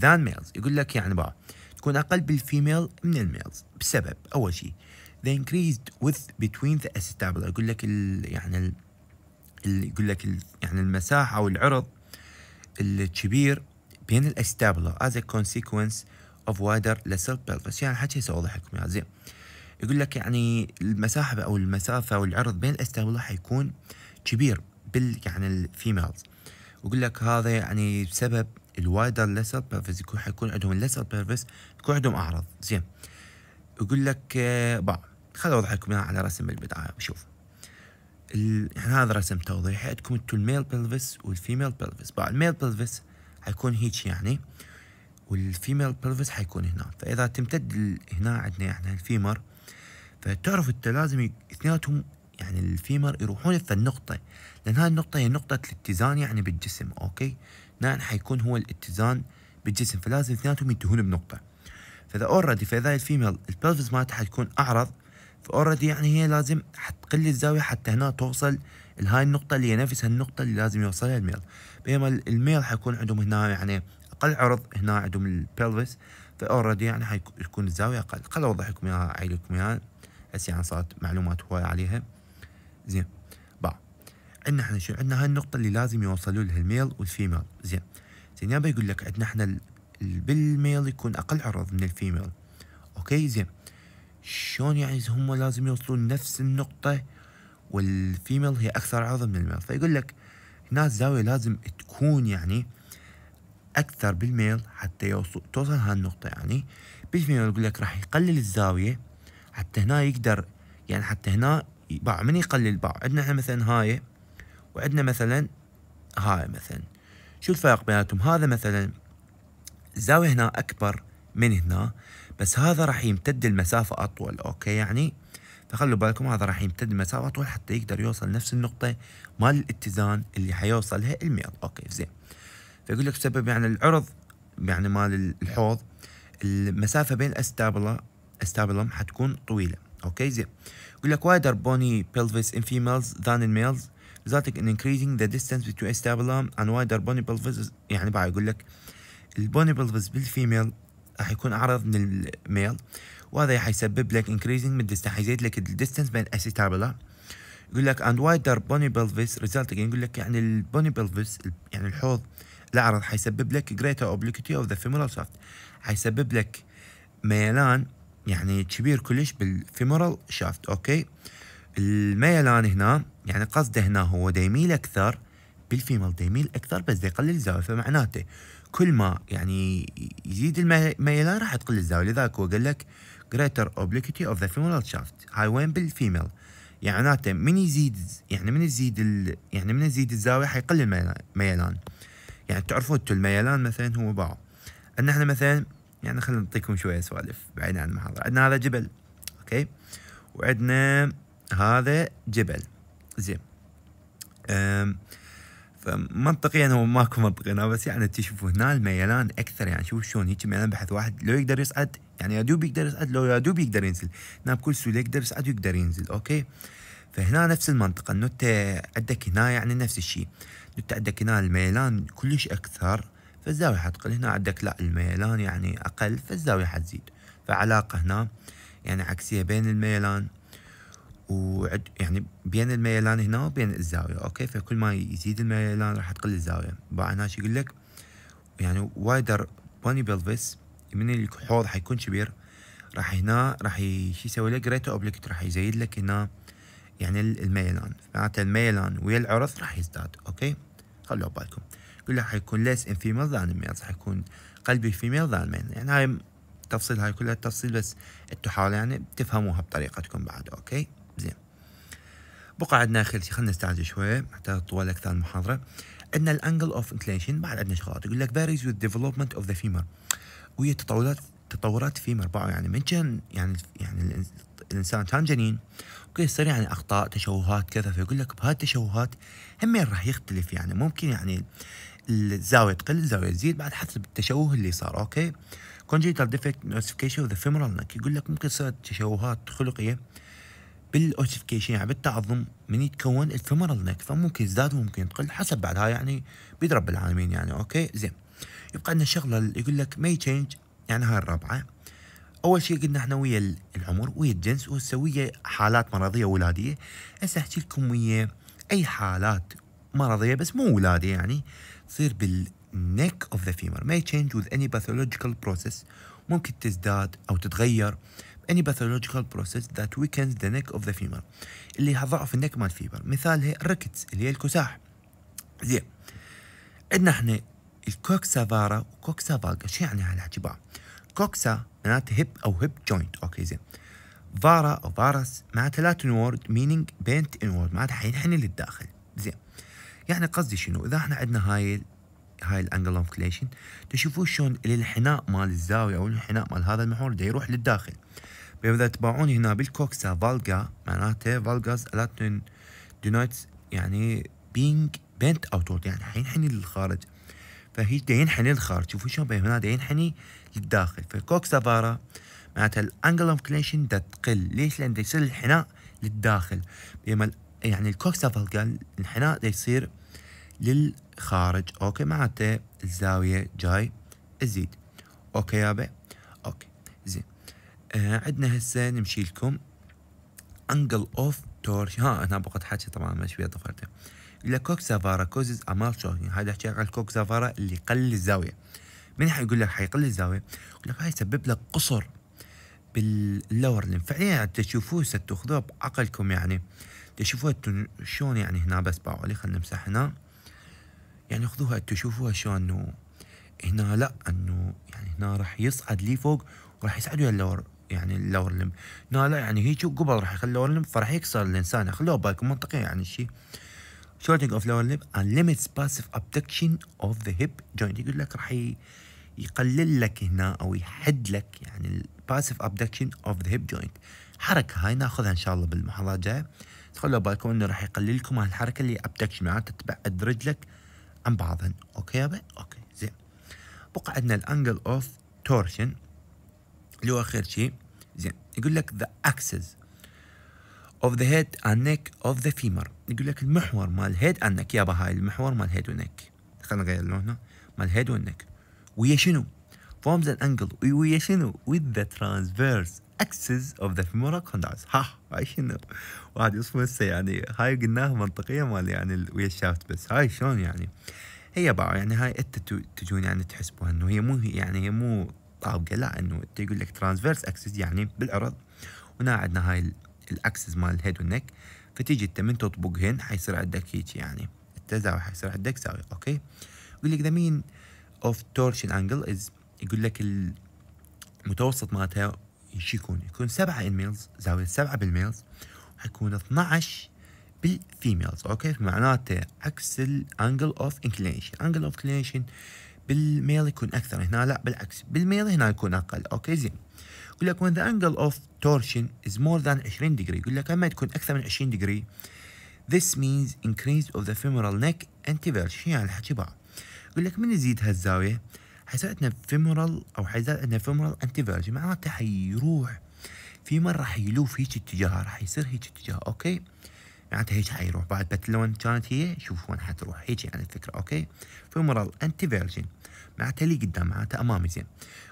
than males يقول لك يعني بقى تكون أقل بالفيميل من الميلز بسبب أول شيء they increased with between the acetabula يقول لك ال يعني ال يقول لك ال يعني المساحة أو العرض الكبير بين الاستابلا as a consequence of wider lesser pelvis يعني حكي سأوضح لكم يا زين يقول لك يعني المساحة أو المسافة او العرض بين والله حيكون كبير بال يعني الفيميلز ويقول لك هذا يعني بسبب الوايدر ليسر بيرفس يكون حيكون عندهم لسر بيرفس يكون عندهم أعراض زين يقول لك آه، باع خل أوضح لكم على رسم بالبداية شوف يعني هذا رسم توضيحي عندكم انتو الميل بلفس والفيميل بلفس با الميل بيلفس حيكون هيك يعني والفيميل بيلفس حيكون هنا فاذا تمتد هنا عندنا يعني الفيمر فتعرف انت لازم اثنيناتهم يعني الفيمر يروحون في النقطة لأن هاي النقطة هي نقطة الاتزان يعني بالجسم أوكي نان نعم، حيكون هو الاتزان بالجسم فلازم اثنيناتهم ينتهون بنقطة فإذا أوريدي فإذا الفيميل البلفز مالتها حتكون أعرض فأوريدي يعني هي لازم حتقل الزاوية حتى هنا توصل لهاي النقطة اللي هي نفس النقطة اللي لازم يوصلها الميل بينما الميل حيكون عندهم هنا يعني أقل عرض هنا عندهم البلفز فأوريدي يعني حيكون الزاوية أقل خل أوضح لكم إياها أعيد لكم إياها هسه يعني صارت معلومات هواي عليها زين باع عندنا احنا شنو عندنا هاي النقطه اللي لازم يوصلوا لها الميل والفيميل زين زين يابا يقول لك عندنا احنا بالميل يكون اقل عرض من الفيميل اوكي زين شلون يعني هم لازم يوصلون نفس النقطه والفيميل هي اكثر عرض من الميل فيقول لك هنا الزاويه لازم تكون يعني اكثر بالميل حتى يوصل توصل هالنقطه يعني بالفيميل يقول لك راح يقلل الزاويه حتى هنا يقدر يعني حتى هنا باع من يقلل باع عندنا احنا مثلا هاي وعندنا مثلا هاي مثلا شو الفرق بيناتهم هذا مثلا الزاوية هنا أكبر من هنا بس هذا راح يمتد المسافة أطول أوكي يعني فخلوا بالكم هذا راح يمتد المسافة أطول حتى يقدر يوصل نفس النقطة مال الاتزان اللي حيوصلها الميض أوكي زين فيقول لك سبب يعني العرض يعني مال الحوض المسافة بين الأستابلة استابلم حتكون طويلة اوكي زين يقول لك وايدر بوني bony pelvis in females than in males resulting in increasing the distance between استابلم ان وايدر بوني bony pelvis يعني بقى يقول لك البوني pelvis بالفيميل راح يكون اعرض من الميل وهذا حيسبب لك increasing من حيزيد لك الديستنس بين استابلم يقول لك and wider bony pelvis resulting يعني يقول لك يعني البوني pelvis يعني الحوض الأعرض حيسبب لك greater obliquity of the femoral shaft حيسبب لك ميلان يعني كبير كلش بالفيمورال شافت اوكي الميلان هنا يعني قصده هنا هو ديميل اكثر بالفيمال ديميل اكثر بس يقلل الزاويه فمعناته كل ما يعني يزيد الميلان راح تقل الزاويه لذلك هو قال لك greater obliquity of the femoral shaft هاي وين بالفيميل يعني معناته من يزيد يعني من يزيد ال يعني من يزيد الزاويه حيقل الميلان يعني تعرفون الميلان مثلا هو باع ان احنا مثلا يعني خلينا نعطيكم شوية سوالف بعيد عن المحاضرة عندنا هذا جبل اوكي وعندنا هذا جبل زين فمنطقيا هو ماكو منطقي هنا بس يعني تشوفوا هنا الميلان اكثر يعني شوف شلون هيك ميلان بحث واحد لو يقدر يصعد يعني يا دوب يقدر يصعد لو يا دوب يقدر ينزل هنا بكل سهوله يقدر يصعد ويقدر ينزل اوكي فهنا نفس المنطقه انه انت عندك هنا يعني نفس الشيء انت عندك هنا الميلان كلش اكثر فالزاوية حتقل هنا عندك لا الميلان يعني أقل فالزاوية حتزيد فعلاقة هنا يعني عكسية بين الميلان وعد يعني بين الميلان هنا وبين الزاوية أوكي فكل ما يزيد الميلان راح تقل الزاوية بعدين شو يقول لك يعني وايدر بوني بيلفيس من الحوض حيكون كبير راح هنا راح شو يسوي لك جريتر اوبليكت راح يزيد لك هنا يعني الميلان معناته الميلان ويا العرض راح يزداد اوكي خلوا بالكم ولا حيكون ليس ان فيميل ذان حيكون قلبي فيميل ذان ميل يعني هاي تفصيل هاي كلها تفصيل بس انتو حاولوا يعني تفهموها بطريقتكم بعد اوكي زين بقى عندنا خلتي خلينا نستعجل شويه حتى تطول اكثر المحاضره عندنا الانجل اوف انكليشن بعد عندنا شغلات يقول لك varies with ديفلوبمنت اوف ذا فيمر وهي تطورات تطورات في باعوا يعني من كان يعني يعني الانسان كان جنين اوكي يصير يعني اخطاء تشوهات كذا فيقول لك بهالتشوهات هم راح يختلف يعني ممكن يعني الزاويه تقل الزاويه تزيد بعد حسب التشوه اللي صار اوكي كونجيتال ديفكت ossification ذا فيمورال نك يقول لك ممكن تصير تشوهات خلقيه بالاوتيفيكيشن يعني بالتعظم من يتكون الفيمورال نك فممكن يزداد وممكن تقل حسب بعدها يعني بيد رب العالمين يعني اوكي زين يبقى عندنا شغله يقول لك ماي تشينج يعني هاي الرابعه اول شيء قلنا احنا ويا العمر ويا الجنس وسوية حالات مرضيه ولاديه هسه احكي لكم ويا اي حالات مرضيه بس مو ولاديه يعني تصير بالنيك اوف ذا فيمر may change with any pathological process ممكن تزداد أو تتغير any pathological process that weakens the neck of the femur اللي ضعف النيك مال مثال مثالها الركتس اللي هي الكساح زين عندنا احنا الكوكسا فارا وكوكسا فالجا شو يعني هالحكي بعض كوكسا معناته هيب او هيب جوينت اوكي زين فارا او فارس معناتها لاتن وورد مينينج بينت انورد معناتها حينحني للداخل زين يعني قصدي شنو اذا احنا عندنا هاي هاي الانجل اوف كليشن تشوفون شلون الانحناء مال الزاويه او الانحناء مال هذا المحور ده يروح للداخل بينما اذا تباعون هنا بالكوكسا فالجا معناته فالجاز لاتن دونايتس يعني بينج بنت اوتورد يعني حينحني للخارج فهيج دا ينحني للخارج شوفوا شلون هنا دا ينحني للداخل فالكوكسا فارا معناتها الانجل اوف كليشن دا تقل ليش؟ لان دا يصير الانحناء للداخل بينما يعني الكوكسا فالجا الانحناء دا يصير للخارج اوكي معناته الزاويه جاي تزيد اوكي يابا اوكي زين آه عندنا هسه نمشي لكم انجل اوف تورش ها انا بقعد حكي طبعا ما شويه طفرته الى كوكس زافارا كوزز امال شوهين هذا احكي على الكوكسا فارا اللي قل الزاويه من حيقول لك حيقل الزاويه يقول لك هاي سبب لك قصر باللور لين فعليا تشوفوه ستاخذوه بعقلكم يعني تشوفوه شلون يعني هنا بس باولي خلينا نمسح هنا يعني خذوها تشوفوها شو انه هنا لا انه يعني هنا راح يصعد لي فوق وراح يصعد ويا اللور يعني اللور لمب هنا لا يعني هيك قبل راح يخلي اللور لمب فراح يكسر الانسان خلوه بالكم منطقي يعني الشيء شورتنج اوف لور لم ان ليميتس باسف ابدكشن اوف ذا هيب جوينت يقول لك راح يقلل لك هنا او يحد لك يعني الباسيف ابدكشن اوف ذا هيب جوينت حركه هاي ناخذها ان شاء الله بالمحاضره الجايه تخلوا بالكم انه راح يقلل لكم هالحركه اللي ابدكشن معناتها تبعد رجلك عن بعضهن اوكي يابا اوكي زين بقى عندنا الانجل اوف تورشن اللي هو اخر شيء زين يقول لك ذا اكسس اوف ذا هيد اند نيك اوف ذا فيمر يقول لك المحور مال هيد اند نيك يابا هاي المحور مال هيد ونيك خلينا نغير لونه مال هيد ونيك ويا شنو فورمز ان انجل ويا شنو with the transverse axis of the femoral condylus ها شنو واحد يصفه هسه يعني هاي قلناها منطقية مال يعني ويا الشافت بس هاي شلون يعني هي باع يعني هاي انت تجون يعني تحسبوها انه هي مو يعني هي مو طابقة لا انه انت يقول لك ترانسفيرس اكسس يعني بالعرض هنا عندنا هاي الاكسس مال الهيد والنك فتيجي انت من تطبقهن حيصير عندك هيك يعني التزاوي حيصير عندك زاوية اوكي يقول لك ذا مين اوف تورشن انجل از يقول لك المتوسط مالتها شو يكون؟ يكون سبعة الميلز زاوية سبعة بالميلز وحيكون 12 بالفيميلز اوكي معناته عكس الانجل اوف انكلينيشن انجل اوف انكلينيشن بالميل يكون اكثر هنا لا بالعكس بالميل هنا يكون اقل اوكي زين يقول لك when the angle of torsion is more than 20 degree يقول لك لما تكون اكثر من 20 degree this means increase of the femoral neck and tibial شو يعني الحكي بقى يقول لك من يزيد هالزاويه حيساعدنا فيمورال او حيساعدنا فيمورال انتي معناتها حيروح في مرة حيلوف هيك اتجاه راح يصير هيك اتجاه اوكي معناتها هيك حيروح بعد بتلون كانت هي شوف وين حتروح هيك يعني الفكرة اوكي فيمورال انتي فيرجن معناتها لي قدام معناتها امامي زين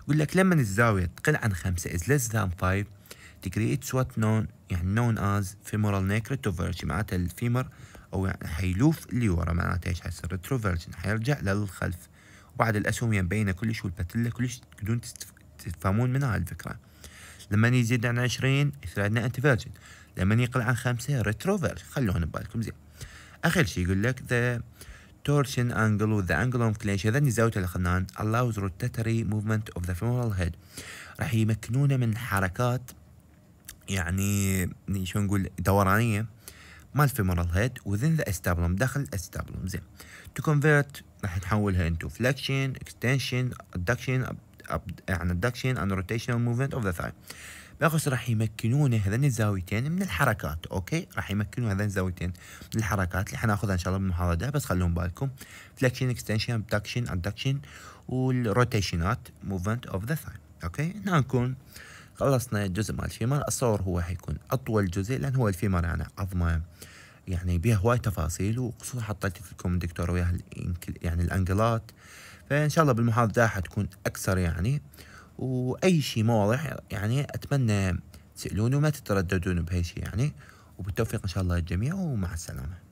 يقول لك لما الزاوية تقل عن خمسة از ليس ذان فايف تقري اتس وات نون يعني نون از فيمورال نيك ريتروفيرجن معناتها الفيمر او يعني حيلوف اللي ورا معناتها ايش حيصير ريتروفيرجن حيرجع للخلف وعد الأسومية يعني مبينة كلش والباتيلا كلش تقدرون تفهمون منها الفكرة لما يزيد عن عشرين يصير عندنا انتفاجن لما يقل عن خمسة ريتروفيرج خلوهن ببالكم زين آخر شي يقول لك the torsion angle with the angle of clench هذا زاوية الأقنان allows rotatory movement of the femoral head راح يمكنونه من حركات يعني شو نقول دورانية مال femoral head within the acetabulum داخل acetabulum زين to convert راح نحولها انتو flexion extension adduction يعني adduction and rotational movement of the thigh باخص راح يمكنونا هذين الزاويتين من الحركات اوكي راح يمكنونا هذين الزاويتين من الحركات اللي حناخذها ان شاء الله بالمحاضره ده بس خلوهم بالكم flexion, extension, abduction, adduction والروتيشنات موفمنت اوف ذا ثاي اوكي هنا نكون خلصنا الجزء مال الفيمر الصور هو حيكون اطول جزء لان هو الفيمر يعني عظمه يعني بيها هواي تفاصيل وخصوصا حطيت لكم دكتور وياها يعني الانجلات فان شاء الله بالمحاضره حتكون اكثر يعني واي شيء ما واضح يعني اتمنى تسالوني وما تترددون بهالشيء يعني وبالتوفيق ان شاء الله للجميع ومع السلامه